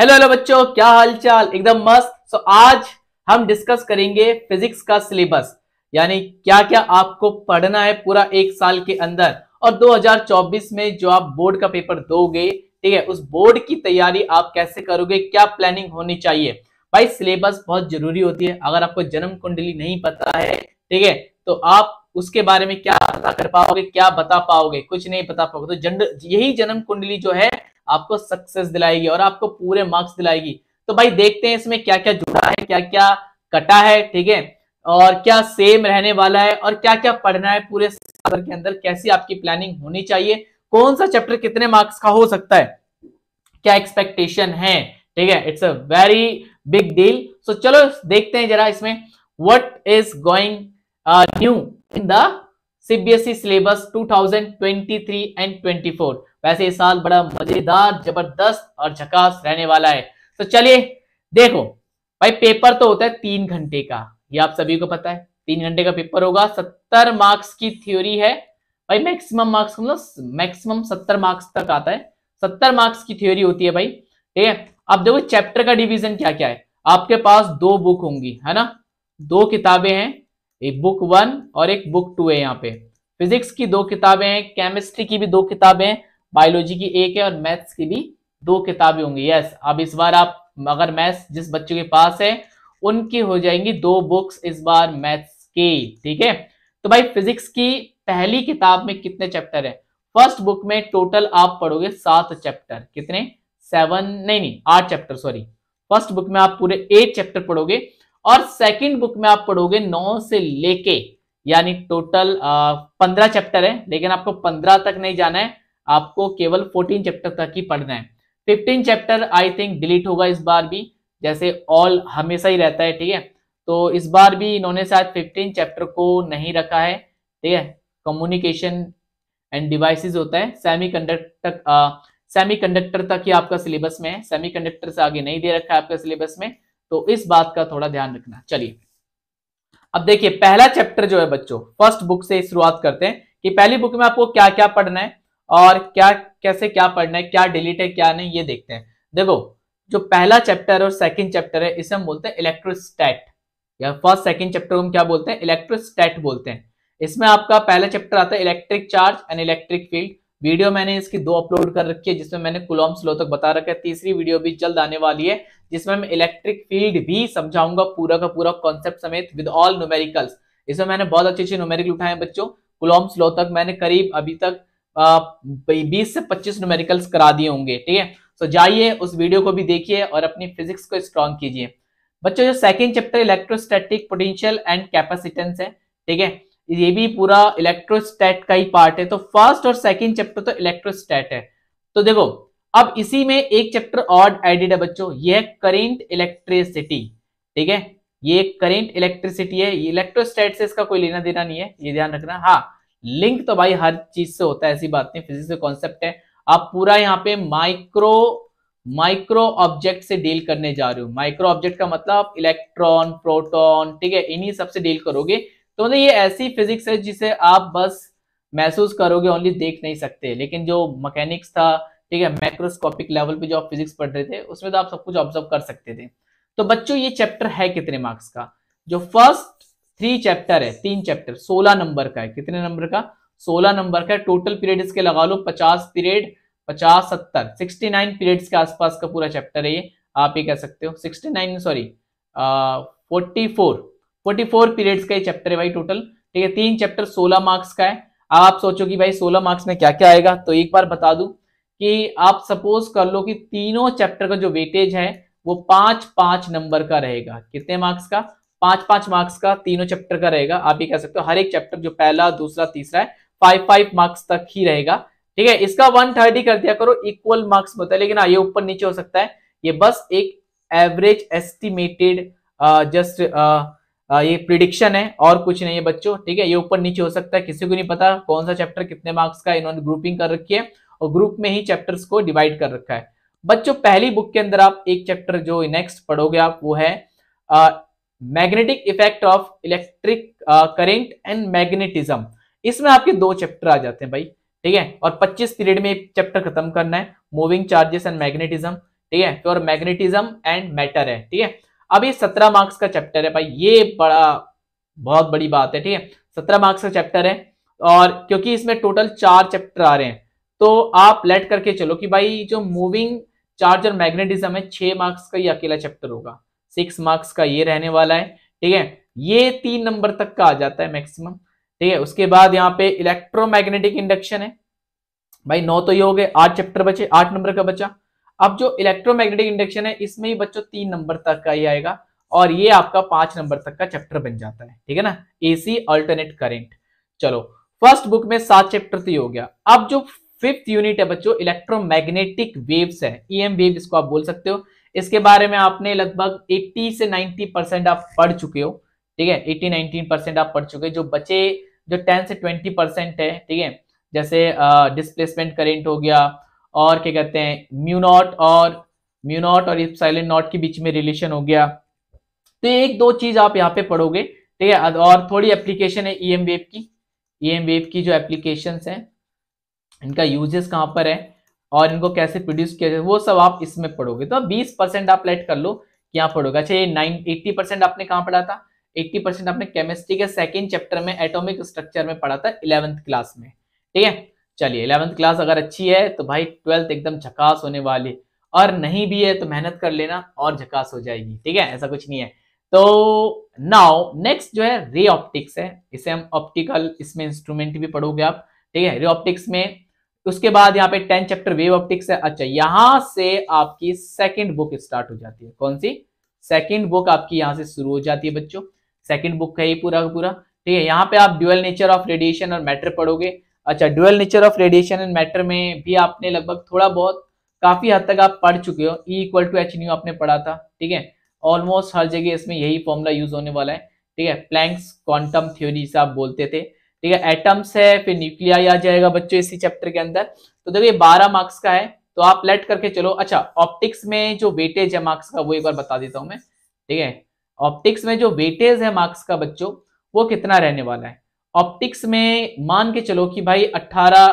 Hello hello बच्चों क्या हालचाल एकदम मस्त सो so, आज हम डिस्कस करेंगे फिजिक्स का सिलेबस यानी क्या क्या आपको पढ़ना है पूरा एक साल के अंदर और 2024 में जो आप बोर्ड का पेपर दोगे ठीक है उस बोर्ड की तैयारी आप कैसे करोगे क्या प्लानिंग होनी चाहिए भाई सिलेबस बहुत जरूरी होती है अगर आपको जन्म कुंडली नहीं पता है ठीक है तो आप उसके बारे में क्या पता कर पाओगे क्या बता पाओगे कुछ नहीं बता पाओगे तो जंड यही जन्म कुंडली जो है आपको सक्सेस दिलाएगी और आपको पूरे मार्क्स दिलाएगी तो भाई देखते हैं इसमें क्या क्या जुड़ा है क्या क्या कटा है ठीक है और क्या सेम रहने वाला है और क्या क्या पढ़ना है पूरे के अंदर कैसी आपकी प्लानिंग होनी चाहिए कौन सा चैप्टर कितने मार्क्स का हो सकता है क्या एक्सपेक्टेशन है ठीक है it's a very big deal so चलो देखते हैं जरा इसमें what is going new in the CBSE syllabus 2023 and 24 वैसे ये साल बड़ा मजेदार जबरदस्त और झकास रहने वाला है तो चलिए देखो भाई पेपर तो होता है तीन घंटे का ये आप सभी को पता है तीन घंटे का पेपर होगा सत्तर मार्क्स की थ्योरी है भाई मैक्सिमम मार्क्स मतलब मैक्सिमम सत्तर मार्क्स तक आता है सत्तर मार्क्स की थ्योरी होती है भाई ठीक है अब देखो चैप्टर का डिवीजन क्या क्या है आपके पास दो बुक होंगी है ना दो किताबें हैं एक बुक वन और एक बुक टू है यहाँ पे फिजिक्स की दो किताबें हैं केमिस्ट्री की भी दो किताबें हैं बायोलॉजी की एक है और मैथ्स की भी दो किताबें होंगी यस अब इस बार आप अगर मैथ्स जिस बच्चे के पास है उनकी हो जाएंगी दो बुक्स इस बार मैथ्स की ठीक है तो भाई फिजिक्स की पहली किताब में कितने चैप्टर है फर्स्ट बुक में टोटल आप पढ़ोगे सात चैप्टर कितने सेवन नहीं नहीं आठ चैप्टर सॉरी फर्स्ट बुक में आप पूरे एट चैप्टर पढ़ोगे और सेकंड बुक में आप पढ़ोगे नौ से लेके यानी टोटल पंद्रह चैप्टर है लेकिन आपको पंद्रह तक नहीं जाना है आपको केवल फोर्टीन चैप्टर तक ही पढ़ना है fifteen chapter I think delete होगा इस बार भी जैसे ऑल हमेशा ही रहता है ठीक है तो इस बार भी इन्होंने शायद फिफ्टीन चैप्टर को नहीं रखा है ठीक है कम्युनिकेशन एंड डिवाइसेस होता है सेमी कंडक्टर सेमी कंडक्टर तक ही आपका सिलेबस में है सेमी कंडक्टर से आगे नहीं दे रखा है आपका सिलेबस में तो इस बात का थोड़ा ध्यान रखना चलिए अब देखिए पहला चैप्टर जो है बच्चों फर्स्ट बुक से शुरुआत करते हैं कि पहली बुक में आपको क्या क्या पढ़ना है और क्या कैसे क्या पढ़ना है क्या डिलीट है क्या नहीं ये देखते हैं देखो जो पहला चैप्टर और सेकंड चैप्टर है इसे हम बोलते हैं इलेक्ट्रोस्टैट या फर्स्ट सेकंड चैप्टर हम क्या बोलते हैं इलेक्ट्रोस्टैट बोलते हैं इसमें आपका पहला चैप्टर आता है electric charge and electric field video मैंने इसकी दो अपलोड कर रखी है जिसमें मैंने कुलॉम स्लो तक बता रखा है तीसरी वीडियो भी जल्द आने वाली है जिसमें मैं इलेक्ट्रिक फील्ड भी समझाऊंगा पूरा का पूरा कॉन्सेप्ट समेत विद ऑल न्यूमेरिकल्स इसमें मैंने बहुत अच्छे अच्छे न्यूमेरिकल उठाए हैं बच्चों कुलॉम्स लो तक मैंने करीब अभी तक बीस से पच्चीस न्यूमेरिकल्स करा दिए होंगे ठीक है सो जाइए उस वीडियो को भी देखिए और अपनी फिजिक्स को स्ट्रॉन्ग कीजिए बच्चों जो second chapter electrostatic potential and capacitance है ठीक है ये भी पूरा इलेक्ट्रोस्टैट का ही पार्ट है तो फर्स्ट और सेकेंड चैप्टर तो इलेक्ट्रोस्टैट है तो देखो अब इसी में एक चैप्टर और एडिड है बच्चों ये करेंट इलेक्ट्रिसिटी ठीक है ये करेंट इलेक्ट्रिसिटी है इलेक्ट्रोस्टेट से इसका कोई लेना देना नहीं है ये ध्यान रखना हाँ लिंक तो भाई हर चीज से होता है ऐसी बात नहीं फिजिक्स का कॉन्सेप्ट है आप पूरा यहाँ पे माइक्रो माइक्रो ऑब्जेक्ट से डील करने जा रहे हो माइक्रो ऑब्जेक्ट का मतलब आप इलेक्ट्रॉन प्रोटॉन ठीक है इन्हीं सब से डील करोगे तो मतलब ये ऐसी फिजिक्स है जिसे आप बस महसूस करोगे ओनली देख नहीं सकते लेकिन जो मकैनिक्स था ठीक है मैक्रोस्कोपिक लेवल पे जो आप फिजिक्स पढ़ रहे थे उसमें तो आप सब कुछ ऑब्जर्व कर सकते थे तो बच्चों ये चैप्टर है कितने मार्क्स का जो फर्स्ट थ्री चैप्टर है तीन चैप्टर सोलह नंबर का है कितने नंबर का सोलह नंबर का टोटल पीरियड इसके लगा लो पचास पीरियड पचास सत्तर सिक्सटी नाइन पीरियड्स के आसपास का पूरा चैप्टर है ये आप ये कह सकते हो sixty nine sorry forty four forty four periods का ये चैप्टर है भाई टोटल ठीक है तीन चैप्टर सोलह मार्क्स का है अब आप सोचो कि भाई सोलह मार्क्स में क्या क्या आएगा तो एक बार बता दूं कि आप सपोज कर लो कि तीनों चैप्टर का जो वेटेज है वो पांच पांच नंबर का रहेगा कितने मार्क्स का पांच पांच मार्क्स का तीनों चैप्टर का रहेगा आप भी कह सकते हो हर एक चैप्टर जो पहला दूसरा तीसरा है फाइव फाइव मार्क्स तक ही रहेगा ठीक है इसका वन थर्टी कर दिया करो इक्वल मार्क्स बताए लेकिन हाँ ये ऊपर नीचे हो सकता है ये बस एक एवरेज एस्टिमेटेड जस्ट ये प्रिडिक्शन है और कुछ नहीं है बच्चों ठीक है ये ऊपर नीचे हो सकता है किसी को नहीं पता कौन सा चैप्टर कितने मार्क्स का इन्होंने ग्रुपिंग कर रखी है और ग्रुप में ही चैप्टर्स को डिवाइड कर रखा है बच्चों पहली बुक के अंदर आप एक चैप्टर जो नेक्स्ट पढ़ोगे आप वो है magnetic effect of electric current and magnetism इसमें आपके दो चैप्टर आ जाते हैं भाई ठीक है और 25 पीरियड में एक चैप्टर खत्म करना है मूविंग चार्जेस एंड मैग्नेटिज्म ठीक है तो और मैग्नेटिज्म एंड मैटर है ठीक है अब ये सत्रह मार्क्स का चैप्टर है भाई ये बड़ा बहुत बड़ी बात है ठीक है सत्रह मार्क्स का चैप्टर है और क्योंकि इसमें टोटल चार चैप्टर आ रहे हैं तो आप लेट करके चलो कि भाई जो मूविंग चार्ज और मैग्नेटिज्म है छह मार्क्स का ये अकेला चैप्टर होगा सिक्स मार्क्स का ये रहने वाला है ठीक है ये तीन नंबर तक का आ जाता है मैक्सिमम ठीक है उसके बाद यहाँ पे इलेक्ट्रोमैग्नेटिक इंडक्शन है भाई नौ तो ये हो गए आठ चैप्टर बचे आठ नंबर का बचा अब जो इलेक्ट्रोमैग्नेटिक इंडक्शन है इसमें ही बच्चों तीन नंबर तक का ही आएगा और ये आपका पांच नंबर तक का चैप्टर बन जाता है ठीक है ना एसी अल्टरनेट करेंट चलो फर्स्ट बुक में सात चैप्टर तो ये हो गया अब जो फिफ्थ यूनिट है बच्चों इलेक्ट्रोमैग्नेटिक वेव्स है ईएम e वेव इसको आप बोल सकते हो इसके बारे में आपने लगभग 80 से 90 परसेंट आप पढ़ चुके हो ठीक है 80 90 परसेंट आप पढ़ चुके हो जो बचे जो 10 से 20 परसेंट है ठीक है जैसे डिस्प्लेसमेंट uh, करेंट हो गया और क्या कहते हैं म्यूनॉट और म्यूनॉट और साइलेंट नॉट के बीच में रिलेशन हो गया तो एक दो चीज आप यहाँ पे पढ़ोगे ठीक है और थोड़ी एप्लीकेशन है ई e वेव की ई e वेव की जो एप्लीकेशन है इनका यूजेस कहाँ पर है और इनको कैसे प्रोड्यूस किया जाए वो सब आप इसमें पढ़ोगे तो बीस परसेंट आप लेट कर लो क्या पढ़ोगे अच्छा ये नाइन एट्टी परसेंट आपने कहाँ पढ़ा था एट्टी परसेंट आपने केमिस्ट्री के सेकेंड चैप्टर में एटोमिक स्ट्रक्चर में पढ़ा था इलेवंथ क्लास में ठीक है चलिए इलेवंथ क्लास अगर अच्छी है तो भाई ट्वेल्थ एकदम झकास होने वाली और नहीं भी है तो मेहनत कर लेना और झकास हो जाएगी ठीक है ऐसा कुछ नहीं है तो नाउ नेक्स्ट जो है रे ऑप्टिक्स है इसे हम ऑप्टिकल इसमें इंस्ट्रूमेंट भी पढ़ोगे आप ठीक है रे ऑप्टिक्स में उसके बाद यहाँ पे टेन चैप्टर वेव ऑप्टिक्स है अच्छा यहां से आपकी सेकेंड बुक स्टार्ट हो जाती है कौन सी सेकेंड बुक आपकी यहाँ से शुरू हो जाती है बच्चों सेकेंड बुक है ये पूरा का पूरा ठीक है यहाँ पे आप ड्यूअल नेचर ऑफ रेडिएशन और मैटर पढ़ोगे अच्छा dual nature of radiation and matter में भी आपने लगभग थोड़ा बहुत काफी हद तक आप पढ़ चुके हो E equal to H nu आपने पढ़ा था ठीक है ऑलमोस्ट हर जगह इसमें यही फॉर्मूला यूज होने वाला है ठीक है प्लैंक्स क्वांटम थ्योरी से आप बोलते थे ठीक है एटम्स है फिर न्यूक्लिया आ जाएगा बच्चों इसी चैप्टर के अंदर तो देखो ये बारह मार्क्स का है तो आप लेट करके चलो अच्छा ऑप्टिक्स में जो वेटेज है मार्क्स का वो एक बार बता देता हूं मैं ठीक है ऑप्टिक्स में जो वेटेज है मार्क्स का बच्चों वो कितना रहने वाला है ऑप्टिक्स में मान के चलो कि भाई 18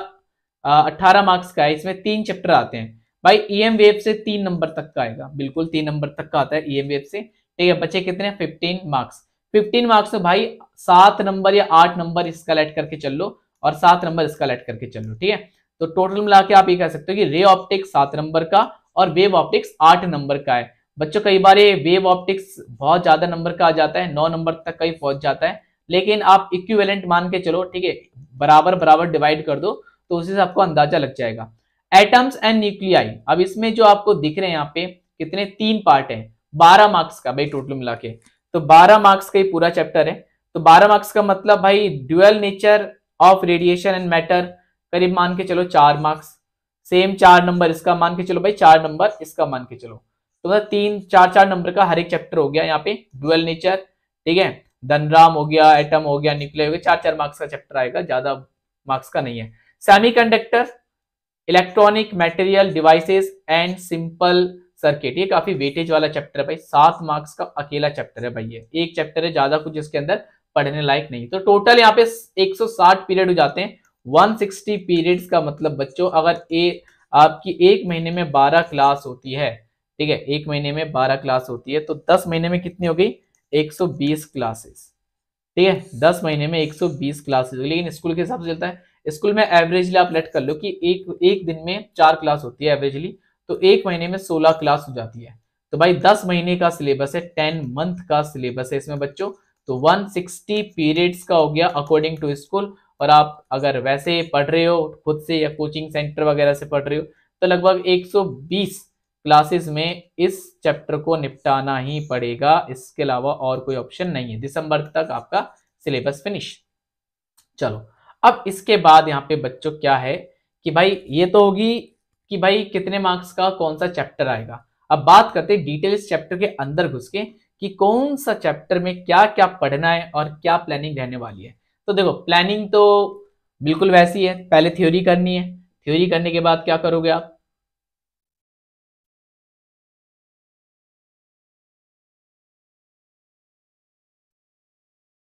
18 मार्क्स का है इसमें तीन चैप्टर आते हैं भाई ईएम e वेब से तीन नंबर तक का आएगा बिल्कुल तीन नंबर तक का आता है ईएम e वेब से ठीक है बच्चे कितने फिफ्टीन मार्क्स फिफ्टीन मार्क्स में भाई सात नंबर या आठ नंबर इसका लेट करके चल लो और सात नंबर इसका लेट करके चल लो ठीक है तो टोटल मिला के आप ये कह सकते हो कि रे ऑप्टिक्स सात नंबर का और वेव ऑप्टिक्स आठ नंबर का है बच्चों कई बार ये वेव ऑप्टिक्स बहुत ज्यादा नंबर का आ जाता है नौ नंबर तक कहीं पहुंच जाता है लेकिन आप इक्विवेलेंट मान के चलो ठीक है बराबर बराबर डिवाइड कर दो तो उसी से आपको अंदाजा लग जाएगा एटम्स एंड न्यूक्लियाई अब इसमें जो आपको दिख रहे हैं यहाँ पे कितने तीन पार्ट है बारह मार्क्स का भाई टोटल मिला के तो बारह मार्क्स का ही पूरा चैप्टर है तो 12 मार्क्स का मतलब भाई dual nature of radiation and matter करीब मान के चलो चार मार्क्स सेम चार नंबर इसका मान के चलो भाई चार नंबर इसका मान के चलो तो मतलब तीन चार चार नंबर का हर एक चैप्टर हो गया यहाँ पे ड्यूअल नेचर ठीक है धनराम हो गया एटम हो गया न्यूक्लियर हो गया चार चार मार्क्स का चैप्टर आएगा ज्यादा मार्क्स का नहीं है conductor electronic material devices and simple circuit ये काफी वेटेज वाला चैप्टर है भाई सात मार्क्स का अकेला चैप्टर है भाई ये एक चैप्टर है ज्यादा कुछ इसके अंदर पढ़ने लायक नहीं तो टोटल यहाँ पे 160 पीरियड हो जाते हैं 160 पीरियड्स का मतलब बच्चों अगर ए आपकी एक महीने में 12 क्लास होती है ठीक है एक महीने में 12 क्लास होती है तो 10 महीने में कितनी हो गई 120 क्लासेस ठीक है 10 महीने में 120 क्लासेस लेकिन स्कूल के हिसाब से चलता है स्कूल में एवरेजली आप लेट कर लो कि एक एक दिन में चार क्लास होती है एवरेजली तो एक महीने में सोलह क्लास हो जाती है तो भाई दस महीने का सिलेबस है टेन मंथ का सिलेबस है इसमें बच्चों तो 160 पीरियड्स का हो गया अकॉर्डिंग टू स्कूल और आप अगर वैसे पढ़ रहे हो खुद से या कोचिंग सेंटर वगैरह से पढ़ रहे हो तो लगभग 120 क्लासेस में इस चैप्टर को निपटाना ही पड़ेगा इसके अलावा और कोई ऑप्शन नहीं है दिसंबर तक आपका सिलेबस फिनिश चलो अब इसके बाद यहाँ पे बच्चों क्या है कि भाई ये तो होगी कि भाई कितने मार्क्स का कौन सा चैप्टर आएगा अब बात करते डिटेल इस चैप्टर के अंदर घुस के कि कौन सा चैप्टर में क्या क्या पढ़ना है और क्या प्लानिंग रहने वाली है तो देखो प्लानिंग तो बिल्कुल वैसी है पहले थ्योरी करनी है थ्योरी करने के बाद क्या करोगे आप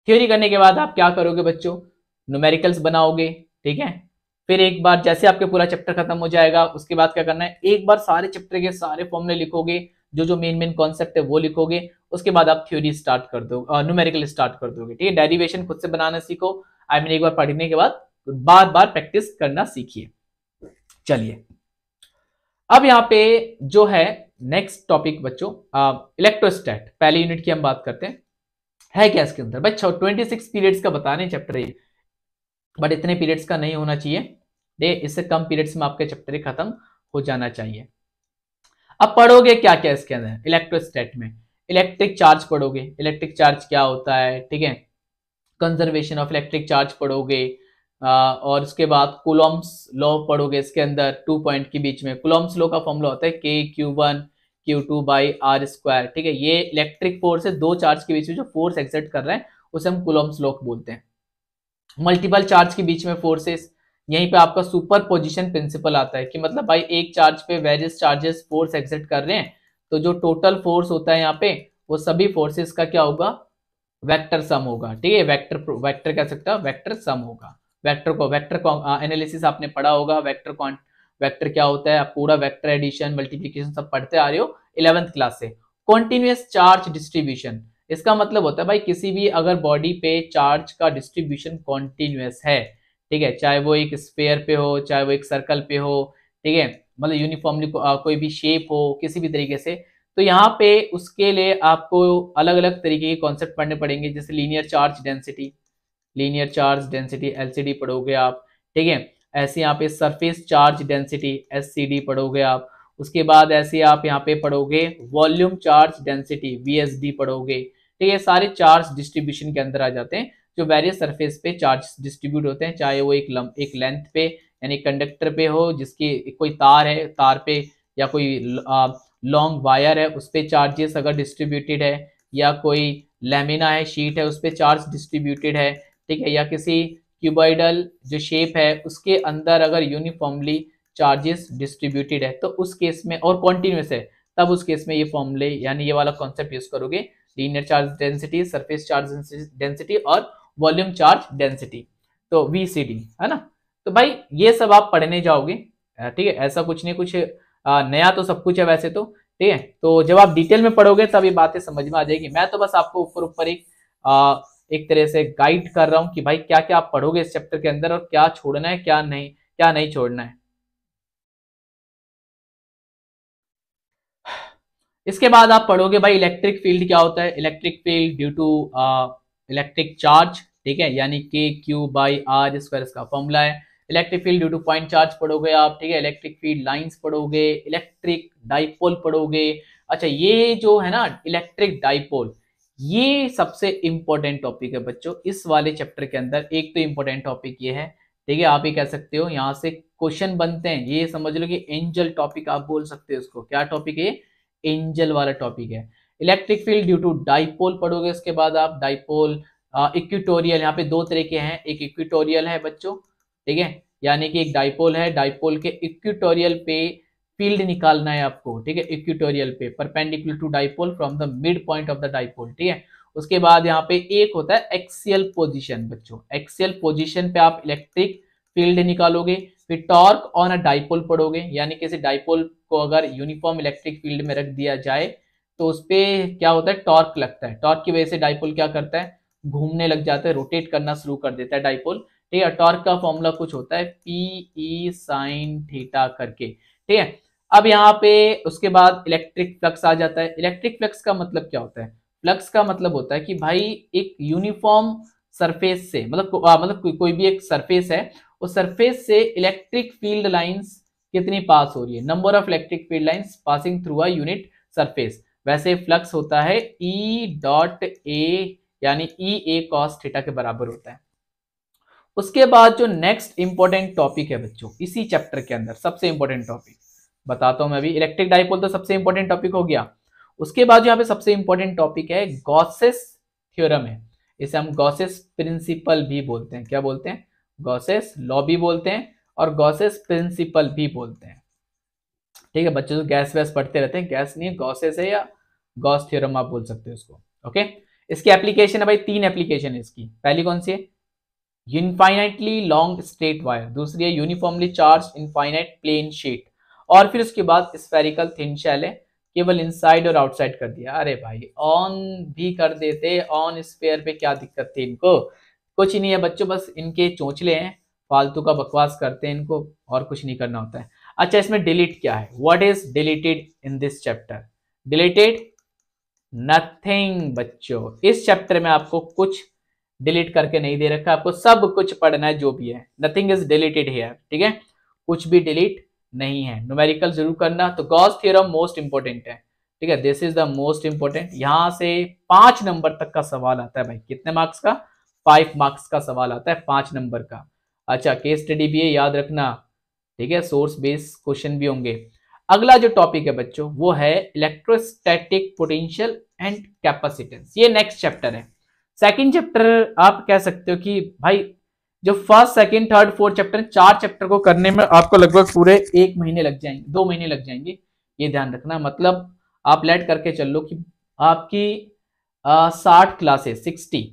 थ्योरी करने के बाद आप क्या करोगे बच्चों न्यूमेरिकल्स बनाओगे ठीक है फिर एक बार जैसे आपके पूरा चैप्टर खत्म हो जाएगा उसके बाद क्या करना है एक बार सारे चैप्टर के सारे फॉर्मूले लिखोगे जो जो मेन मेन कॉन्सेप्ट है वो लिखोगे उसके बाद आप थ्योरी स्टार्ट कर दो न्यूमेरिकल स्टार्ट कर दोगे ठीक है डेरिवेशन खुद से बनाना सीखो आई मीन एक बार पढ़ने के बाद बार बार प्रैक्टिस करना सीखिए चलिए अब यहाँ पे जो है नेक्स्ट टॉपिक बच्चों इलेक्ट्रोस्टैट पहले यूनिट की हम बात करते हैं है क्या इसके अंदर बच्चा ट्वेंटी सिक्स पीरियड्स का बताने चैप्टर ये बट इतने पीरियड्स का नहीं होना चाहिए दे इससे कम पीरियड्स में आपके चैप्टर खत्म हो जाना चाहिए अब पढ़ोगे क्या क्या इसके अंदर इलेक्ट्रोस्टेट में इलेक्ट्रिक चार्ज पढ़ोगे इलेक्ट्रिक चार्ज क्या होता है ठीक है कंजर्वेशन ऑफ इलेक्ट्रिक चार्ज पढ़ोगे और उसके बाद कुलम्स लॉ पढ़ोगे इसके अंदर टू पॉइंट के बीच में कुलम्स लॉ का फॉर्मूला होता है K Q one Q two by R square ठीक है ये इलेक्ट्रिक फोर्स है दो चार्ज के बीच में जो फोर्स एक्सर्ट कर रहे हैं उसे हम कुलम्स लॉ बोलते हैं मल्टीपल चार्ज के बीच में फोर्सेस यहीं पे आपका सुपर पोजिशन प्रिंसिपल आता है कि मतलब भाई एक चार्ज पे वेरियस चार्जेस फोर्स एक्सर्ट कर रहे हैं तो जो टोटल फोर्स होता है यहाँ पे वो सभी फोर्सेस का क्या होगा वेक्टर सम होगा ठीक है वेक्टर वेक्टर कह सकता है वेक्टर सम होगा वेक्टर को वेक्टर एनालिसिस आपने पढ़ा होगा वेक्टर कॉन्ट वेक्टर क्या होता है आप पूरा वेक्टर एडिशन मल्टीप्लीकेशन सब पढ़ते आ रहे हो इलेवेंथ क्लास से कॉन्टिन्यूस चार्ज डिस्ट्रीब्यूशन इसका मतलब होता है भाई किसी भी अगर बॉडी पे चार्ज का डिस्ट्रीब्यूशन कॉन्टिन्यूस है ठीक है चाहे वो एक स्पेयर पे हो चाहे वो एक सर्कल पे हो ठीक है मतलब यूनिफॉर्मली को, कोई भी शेप हो किसी भी तरीके से तो यहाँ पे उसके लिए आपको अलग अलग तरीके के कॉन्सेप्ट पढ़ने पड़ेंगे जैसे linear charge density linear charge density LCD पढ़ोगे आप ठीक है ऐसे यहाँ पे सरफेस चार्ज डेंसिटी एससीडी पढ़ोगे आप उसके बाद ऐसे आप यहाँ पे पढ़ोगे वॉल्यूम चार्ज डेंसिटी वी पढ़ोगे ठीक है सारे चार्ज डिस्ट्रीब्यूशन के अंदर आ जाते हैं जो वेरियस सरफेस पे चार्ज डिस्ट्रीब्यूट होते हैं चाहे वो एक लंब एक लेंथ पे यानी कंडक्टर पे हो जिसकी कोई तार है तार पे या कोई लॉन्ग वायर है उस पर चार्जेस अगर डिस्ट्रीब्यूटेड है या कोई लेमिना है शीट है उस पर चार्ज डिस्ट्रीब्यूटेड है ठीक है या किसी क्यूबॉइडल जो शेप है उसके अंदर अगर यूनिफॉर्मली चार्जेस डिस्ट्रीब्यूटेड है तो उस केस में और कॉन्टिन्यूस है तब उस केस में ये फॉर्मले यानी ये वाला कॉन्सेप्ट यूज करोगे linear charge density surface charge density और वॉल्यूम चार्ज डेंसिटी तो वी है ना तो भाई ये सब आप पढ़ने जाओगे ठीक है ऐसा कुछ नहीं कुछ नया तो सब कुछ है वैसे तो ठीक है तो जब आप डिटेल में पढ़ोगे तब ये बातें समझ में आ जाएगी मैं तो बस आपको ऊपर ऊपर एक आ, एक तरह से गाइड कर रहा हूँ कि भाई क्या क्या आप पढ़ोगे इस चैप्टर के अंदर और क्या छोड़ना है क्या नहीं क्या नहीं छोड़ना है इसके बाद आप पढ़ोगे भाई इलेक्ट्रिक फील्ड क्या होता है electric field due to electric charge ठीक है यानी K Q by R square इसका फॉर्मूला है electric field due to point charge पढ़ोगे आप ठीक है इलेक्ट्रिक फील्ड लाइंस पढ़ोगे इलेक्ट्रिक डाइपोल पढ़ोगे अच्छा ये जो है ना इलेक्ट्रिक डाइपोल ये सबसे इंपॉर्टेंट टॉपिक है बच्चों इस वाले चैप्टर के अंदर एक तो इंपॉर्टेंट टॉपिक ये है ठीक है आप ही कह सकते हो यहाँ से क्वेश्चन बनते हैं ये समझ लो कि एंजल टॉपिक आप बोल सकते हो उसको क्या टॉपिक है एंजल वाला टॉपिक है electric field due to dipole पढ़ोगे इसके बाद आप डाइपोल इक्विटोरियल यहाँ पे दो तरह के हैं एक इक्विटोरियल है बच्चों ठीक है यानी कि एक डाइपोल है डाइपोल के इक्विटोरियल पे फील्ड निकालना है आपको ठीक है इक्विटोरियल पे perpendicular to dipole from the mid point of the dipole ठीक है उसके बाद यहाँ पे एक होता है एक्सियल पोजिशन बच्चों एक्सियल पोजिशन पे आप इलेक्ट्रिक फील्ड निकालोगे फिर टॉर्क ऑन अ डाइपोल पढ़ोगे यानी कि डाइपोल को अगर यूनिफॉर्म इलेक्ट्रिक फील्ड में रख दिया जाए तो उस पर क्या होता है टॉर्क लगता है टॉर्क की वजह से डाइपोल क्या करता है घूमने लग जाता है रोटेट करना शुरू कर देता है डाइपोल ठीक है टॉर्क का फॉर्मूला कुछ होता है पी ई साइन थीटा करके ठीक है अब यहाँ पे उसके बाद इलेक्ट्रिक फ्लक्स आ जाता है इलेक्ट्रिक फ्लक्स का मतलब क्या होता है फ्लक्स का मतलब होता है कि भाई एक यूनिफॉर्म सरफेस से मतलब को, आ, मतलब को, कोई भी एक सरफेस है उस सरफेस से इलेक्ट्रिक फील्ड लाइंस कितनी पास हो रही है number of electric field lines passing through a unit surface वैसे फ्लक्स होता है ई डॉट ए यानी ई ए कॉस थीटा के बराबर होता है उसके बाद जो नेक्स्ट इंपॉर्टेंट टॉपिक है बच्चों इसी चैप्टर के अंदर सबसे इंपॉर्टेंट टॉपिक बताता हूं मैं अभी इलेक्ट्रिक डाइपोल तो सबसे इंपॉर्टेंट टॉपिक हो गया उसके बाद यहाँ पे सबसे इंपॉर्टेंट टॉपिक है गॉसेस थ्योरम है इसे हम गॉसेस प्रिंसिपल भी बोलते हैं क्या बोलते हैं गॉसेस लॉ भी बोलते हैं और गॉसेस प्रिंसिपल भी बोलते हैं ठीक है बच्चे जो तो गैस वैस पढ़ते रहते हैं गैस नहीं गॉसेस है या गॉस थ्योरम आप बोल सकते हो उसको ओके इसकी एप्लीकेशन है भाई तीन एप्लीकेशन है इसकी पहली कौन सी है इनफाइनाइटली लॉन्ग स्ट्रेट वायर दूसरी है uniformly charge infinite plane sheet और फिर उसके बाद स्पेरिकल थिन शेल है केवल इनसाइड और आउटसाइड कर दिया अरे भाई ऑन भी कर देते ऑन स्पेयर पे क्या दिक्कत थी इनको कुछ नहीं है बच्चों बस इनके चोचले हैं फालतू का बकवास करते हैं इनको और कुछ नहीं करना होता है अच्छा इसमें डिलीट क्या है what is deleted in this chapter deleted nothing बच्चों इस चैप्टर में आपको कुछ डिलीट करके नहीं दे रखा आपको सब कुछ पढ़ना है जो भी है नथिंग इज डिलीटेड हेयर ठीक है कुछ भी डिलीट नहीं है नोमेरिकल जरूर करना तो गॉस थियरम मोस्ट इंपॉर्टेंट है ठीक है this is the most important यहाँ से पांच नंबर तक का सवाल आता है भाई कितने मार्क्स का फाइव मार्क्स का सवाल आता है पांच नंबर का अच्छा केस स्टडी भी है याद रखना ठीक है सोर्स बेस क्वेश्चन भी होंगे अगला जो टॉपिक है बच्चों वो है इलेक्ट्रोस्टैटिक पोटेंशियल एंड कैपेसिटेंस ये नेक्स्ट चैप्टर है सेकंड चैप्टर आप कह सकते हो कि भाई जो first second third fourth chapter चार चैप्टर को करने में आपको लगभग पूरे एक महीने लग जाएंगे दो महीने लग जाएंगे ये ध्यान रखना मतलब आप लेट करके चल लो कि आपकी साठ क्लासेस सिक्सटी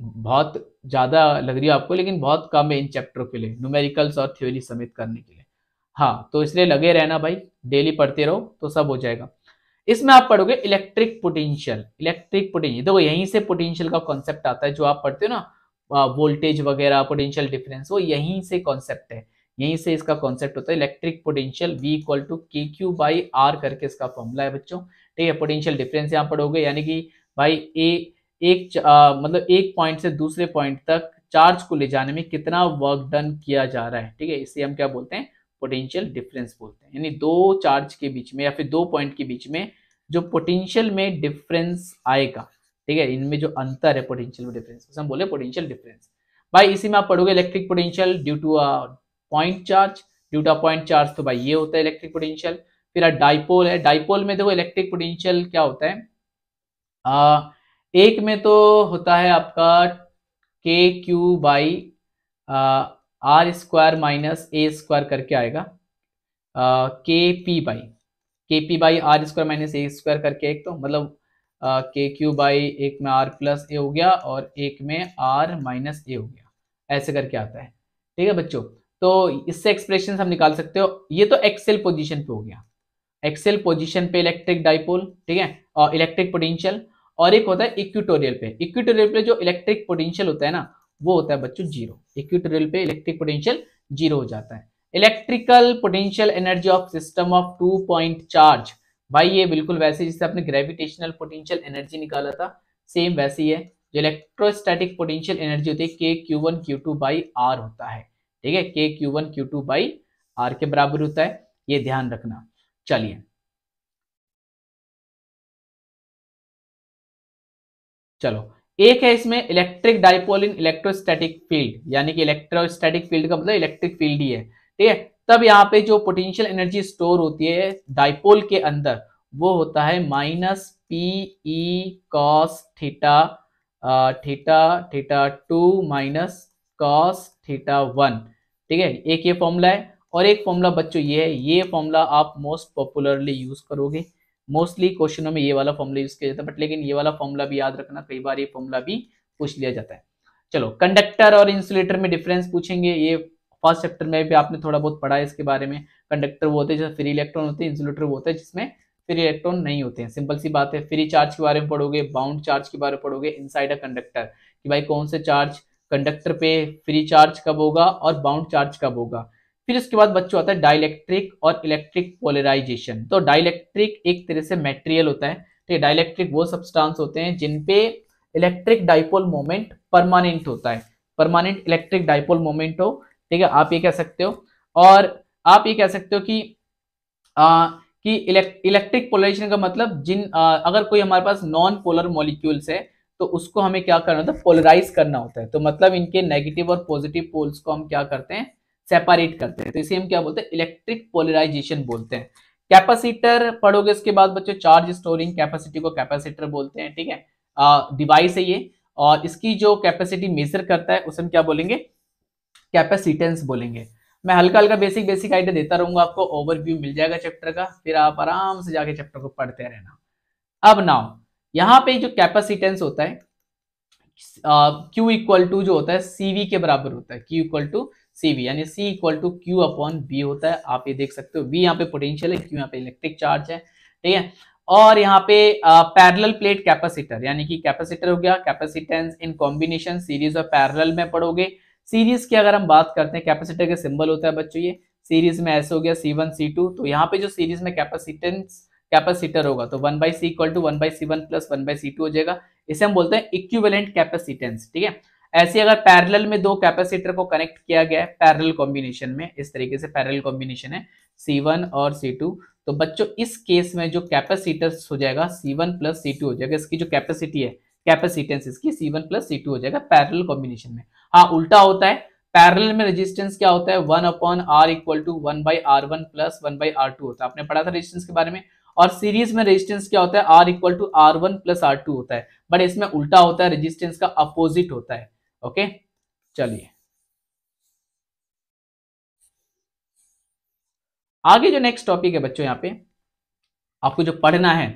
बहुत ज़्यादा लग रही है आपको लेकिन बहुत कम है इन चैप्टरों के लिए न्यूमेरिकल्स और थ्योरी समेत करने के लिए हाँ तो इसलिए लगे रहना भाई डेली पढ़ते रहो तो सब हो जाएगा इसमें आप पढ़ोगे इलेक्ट्रिक पोटेंशियल इलेक्ट्रिक पोटेंशियल देखो यहीं से पोटेंशियल का कॉन्सेप्ट आता है जो आप पढ़ते हो ना वोल्टेज वगैरह पोटेंशियल डिफरेंस वो यहीं से कॉन्सेप्ट है यहीं से इसका कॉन्सेप्ट होता है electric potential V equal to K Q by R करके इसका फॉर्मूला है बच्चों ठीक है पोटेंशियल डिफरेंस यहाँ पढ़ोगे यानी कि भाई ए एक आ, मतलब एक पॉइंट से दूसरे पॉइंट तक चार्ज को ले जाने में कितना वर्क डन किया जा रहा है ठीक है इसे हम क्या बोलते हैं पोटेंशियल डिफरेंस बोलते हैं यानी दो चार्ज के बीच में या फिर दो पॉइंट के बीच में जो पोटेंशियल में डिफरेंस आएगा ठीक है इनमें जो अंतर है पोटेंशियल में डिफरेंस हम बोले पोटेंशियल डिफरेंस भाई इसी में आप पढ़ोगे electric potential due to a point charge due to a point charge तो भाई ये होता है इलेक्ट्रिक पोटेंशियल फिर डाइपोल है डाइपोल में देखो इलेक्ट्रिक पोटेंशियल क्या होता है आ, एक में तो होता है आपका K Q by R square minus A square करके आएगा K P by K P by R square minus A square करके एक तो मतलब के क्यू बाई एक में आर प्लस ए हो गया और एक में आर माइनस ए हो गया ऐसे करके आता है ठीक है बच्चों तो इससे एक्सप्रेशन हम निकाल सकते हो ये तो एक्सेल पोजिशन पे हो गया एक्सेल पोजिशन पे इलेक्ट्रिक डाइपोल ठीक है और इलेक्ट्रिक पोटेंशियल और एक होता है इक्विटोरियल पे इक्विटोरियल पे जो इलेक्ट्रिक पोटेंशियल होता है ना वो होता है बच्चों जीरो इक्विटोरियल पे इलेक्ट्रिक पोटेंशियल जीरो हो जाता है electrical potential energy of system of two point charge भाई ये बिल्कुल वैसे जिससे आपने ग्रेविटेशनल पोटेंशियल एनर्जी निकाला था सेम वैसे ही है जो इलेक्ट्रोस्टैटिक पोटेंशियल एनर्जी होती है K Q one Q two by R होता है ठीक है K Q one Q two by R के बराबर होता है ये ध्यान रखना चलिए चलो एक है इसमें electric dipole in electrostatic field यानी कि इलेक्ट्रोस्टैटिक फील्ड का मतलब इलेक्ट्रिक फील्ड ही है ठीक है तब यहाँ पे जो पोटेंशियल एनर्जी स्टोर होती है डाइपोल के अंदर वो होता है minus P E cos theta theta theta two minus cos theta one ठीक है एक ये फॉर्मूला है और एक फॉर्मूला बच्चों ये है ये फॉर्मूला आप मोस्ट पॉपुलरली यूज करोगे मोस्टली क्वेश्चनों में ये वाला फॉर्मूला यूज किया जाता है बट लेकिन ये वाला फॉर्मूला भी याद रखना कई बार ये फॉर्मूला भी पूछ लिया जाता है चलो कंडक्टर और इंसुलेटर में डिफरेंस पूछेंगे ये फर्स्ट चैप्टर में भी आपने थोड़ा बहुत पढ़ा है इसके बारे में कंडक्टर वो होते हैं जैसे फ्री इलेक्ट्रॉन होते हैं इंसुलेटर वो होता है जिसमें फ्री इलेक्ट्रॉन नहीं होते हैं सिंपल सी बात है फ्री चार्ज के बारे में पढ़ोगे बाउंड चार्ज के बारे में पढ़ोगे इनसाइड अ कंडक्टर कि भाई कौन से चार्ज कंडक्टर पे फ्री चार्ज कब होगा और बाउंड चार्ज कब होगा फिर इसके बाद बच्चों आता है डायलेक्ट्रिक और इलेक्ट्रिक पोलराइजेशन तो डायलेक्ट्रिक एक तरह से मेटेरियल होता है ठीक है डायलेक्ट्रिक वो सब्सटेंस होते हैं जिनपे इलेक्ट्रिक डाइपोल मोमेंट परमानेंट होता है परमानेंट इलेक्ट्रिक डाइपोल मोमेंट हो ठीक है आप ये कह सकते हो और आप ये कह सकते हो कि आ, कि इलेक्ट्रिक पोलराइजेशन का मतलब जिन आ, अगर कोई हमारे पास नॉन पोलर मॉलिक्यूल्स है तो उसको हमें क्या करना होता है पोलराइज करना होता है तो मतलब इनके नेगेटिव और पॉजिटिव पोल्स को हम क्या करते हैं सेपरेट करते हैं तो इसे हम क्या बोलते हैं इलेक्ट्रिक पोलराइजेशन बोलते हैं कैपेसिटर पढ़ोगे इसके बाद बच्चों चार्ज स्टोरिंग कैपेसिटी को कैपेसिटर बोलते हैं ठीक है डिवाइस है ये और इसकी जो कैपेसिटी मेजर करता है उसे हम क्या बोलेंगे कैपेसिटेंस बोलेंगे मैं हल्का हल्का बेसिक बेसिक आइडिया देता रहूंगा आपको ओवरव्यू मिल जाएगा चैप्टर का फिर आप आराम से जाके चैप्टर को पढ़ते रहना अब नाउ यहाँ पे जो कैपेसिटेंस होता है क्यू इक्वल टू जो होता है सीवी के बराबर होता है Q equal to C B यानी C equal to Q upon B होता है आप ये देख सकते हो बी यहाँ पे पोटेंशियल है क्यू यहाँ पे इलेक्ट्रिक चार्ज है ठीक है और यहाँ पे पैरेलल प्लेट कैपेसिटर यानी कि कैपेसिटर हो गया कैपेसिटेंस इन कॉम्बिनेशन सीरीज और पैरेलल में पढ़ोगे सीरीज की अगर हम बात करते हैं कैपेसिटर के सिंबल होता है बच्चों ये सीरीज में ऐसे हो गया सी वन सी टू तो यहाँ पे जो सीरीज में कैपेसिटेंस कैपेसिटर होगा तो one by C equal to one by C one plus one by C two हो जाएगा इसे हम बोलते हैं इक्विवेलेंट कैपेसिटेंस ठीक है ऐसे अगर पैरेलल में दो कैपेसिटर को कनेक्ट किया गया है पैरेलल कॉम्बिनेशन में इस तरीके से पैरेलल कॉम्बिनेशन है C1 और C2 तो बच्चों इस केस में जो कैपेसिटर हो जाएगा C1 वन प्लस सी हो जाएगा इसकी जो कैपेसिटी है कैपेसिटेंस इसकी C1 वन प्लस सी हो जाएगा पैरेलल कॉम्बिनेशन में हाँ उल्टा होता है पैरेलल में रेजिस्टेंस क्या होता है one upon R equal to one by R one plus one by R two होता है आपने पढ़ा था रेजिस्टेंस के बारे में और सीरीज में रेजिस्टेंस क्या होता है R equal to R one plus R two होता है बट इसमें उल्टा होता है रेजिस्टेंस का अपोजिट होता है ओके चलिए आगे जो नेक्स्ट टॉपिक है बच्चों यहाँ पे आपको जो पढ़ना है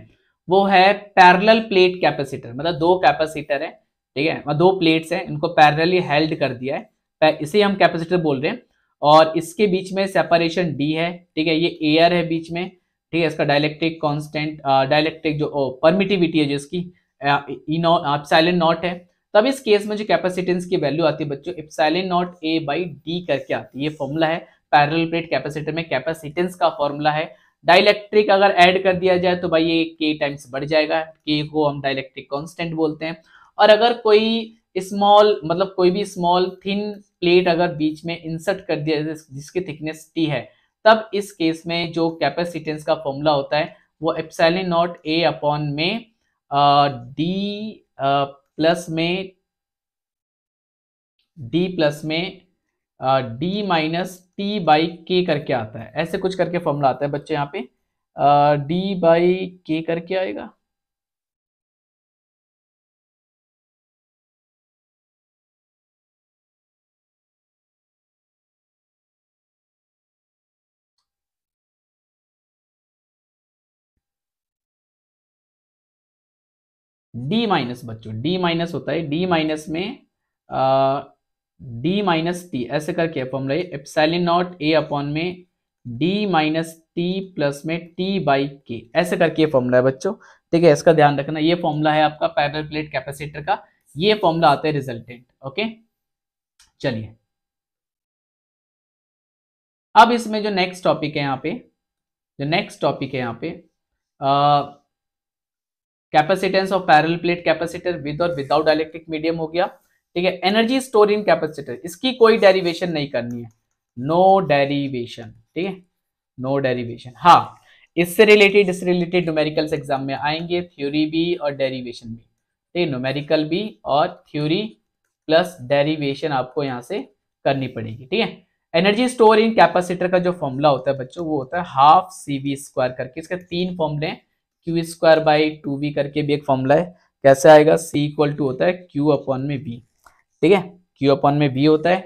वो है पैरेलल प्लेट कैपेसिटर मतलब दो कैपेसिटर है ठीक है मतलब दो प्लेट्स हैं इनको पैरेलली हेल्ड कर दिया है इसे हम कैपेसिटर बोल रहे हैं और इसके बीच में सेपरेशन डी है ठीक है ये एयर है बीच में ठीक है इसका डायलेक्ट्रिक कांस्टेंट डायलेक्ट्रिक जो परमिटिविटी है जिसकी साइलेंट नॉट है तब इस केस में जो कैपेसिटेंस की वैल्यू आती है बच्चों epsilon naught A by D करके आती है ये फॉर्मूला है पैरल प्लेट कैपेसिटर में कैपेसिटेंस का फॉर्मूला है डाइलेक्ट्रिक अगर ऐड कर दिया जाए तो भाई ये के टाइम्स बढ़ जाएगा के को हम डायलैक्ट्रिक कॉन्स्टेंट बोलते हैं और अगर कोई स्मॉल मतलब कोई भी स्मॉल थिन प्लेट अगर बीच में इंसर्ट कर दिया जाए जिसकी थिकनेस टी है तब इस केस में जो कैपेसिटेंस का फॉर्मूला होता है वो एप्सैलिन नॉट ए अपॉन में डी प्लस में डी प्लस में D minus T by K करके आता है ऐसे कुछ करके फॉर्मूला आता है बच्चे यहाँ पे डी बाई के करके आएगा डी माइनस बच्चों डी माइनस होता है डी माइनस में डी माइनस टी ऐसे करके formula epsilon naught A upon में डी माइनस टी प्लस में टी बाई के ऐसे करके फॉर्मूला है बच्चों ठीक है इसका ध्यान रखना ये फॉर्मूला है आपका पैरल प्लेट कैपेसिटर का ये फॉर्मूला आता है रिजल्टेंट ओके चलिए अब इसमें जो नेक्स्ट टॉपिक है यहाँ पे जो नेक्स्ट टॉपिक है यहाँ पे आ, capacitance of parallel plate capacitor with और विदाउट इलेक्ट्रिक मीडियम हो गया ठीक है एनर्जी स्टोर इन कैपेसिटर इसकी कोई डेरिवेशन नहीं करनी है नो डेरिवेशन ठीक है नो डेरिवेशन हाँ इससे रिलेटेड इससे रिलेटेड न्यूमेरिकल एग्जाम में आएंगे थ्योरी भी और डेरिवेशन भी ठीक है न्यूमेरिकल भी और थ्योरी प्लस डेरिवेशन आपको यहाँ से करनी पड़ेगी ठीक है एनर्जी स्टोर इन कैपेसिटर का जो फॉर्मूला होता है बच्चों वो होता है हाफ सी वी स्क्वायर करके इसके तीन फॉर्मूले हैं Q square by two B करके भी एक फॉर्मूला है कैसे आएगा c इक्वल टू होता है क्यू अपॉन में बी ठीक है क्यू अपॉन में बी होता है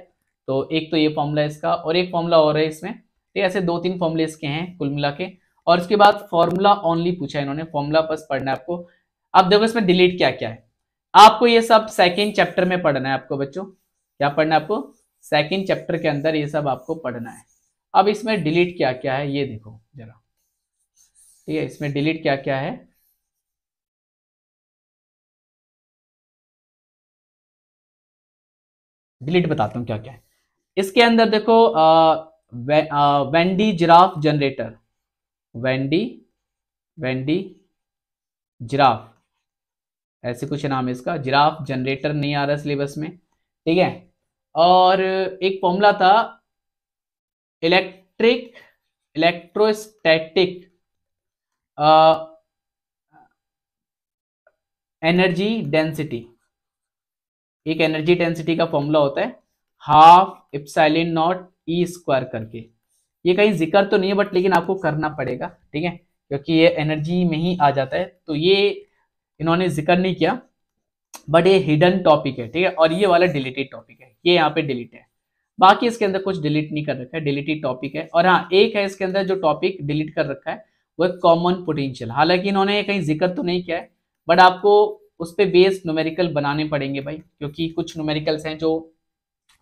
तो एक तो ये फॉर्मूला है इसका और एक फॉर्मूला और है इसमें ठीक है ऐसे दो तीन फॉर्मूले इसके हैं कुल मिला के और उसके बाद फॉर्मूला ओनली पूछा है इन्होंने फॉर्मूला बस पढ़ना है आपको अब देखो इसमें डिलीट क्या क्या है आपको ये सब सेकेंड चैप्टर में पढ़ना है आपको बच्चों क्या पढ़ना है आपको सेकेंड चैप्टर के अंदर ये सब आपको पढ़ना है अब इसमें डिलीट क्या क्या है ये देखो जरा ठीक है इसमें डिलीट क्या क्या है डिलीट बताता हूं क्या क्या है इसके अंदर देखो वे, आ, Van de Graaff generator Van de Van de Graaff ऐसे कुछ नाम है इसका जिराफ जनरेटर नहीं आ रहा सिलेबस में ठीक है और एक फॉर्मूला था इलेक्ट्रिक इलेक्ट्रोस्टैटिक एनर्जी डेंसिटी एक एनर्जी डेंसिटी का फॉर्मूला होता है half epsilon naught E square करके ये कहीं जिक्र तो नहीं है बट लेकिन आपको करना पड़ेगा ठीक है क्योंकि ये एनर्जी में ही आ जाता है तो ये इन्होंने जिक्र नहीं किया बट ये हिडन टॉपिक है ठीक है और ये वाला डिलीटेड टॉपिक है ये यहाँ पे डिलीट है बाकी इसके अंदर कुछ डिलीट नहीं कर रखा है डिलीटेड टॉपिक है और हाँ एक है इसके अंदर जो टॉपिक डिलीट कर रखा है वो कॉमन पोटेंशियल हालांकि इन्होंने कहीं जिक्र तो नहीं किया है बट आपको उस पर बेस्ड न्यूमेरिकल बनाने पड़ेंगे भाई क्योंकि कुछ न्यूमेरिकल्स हैं जो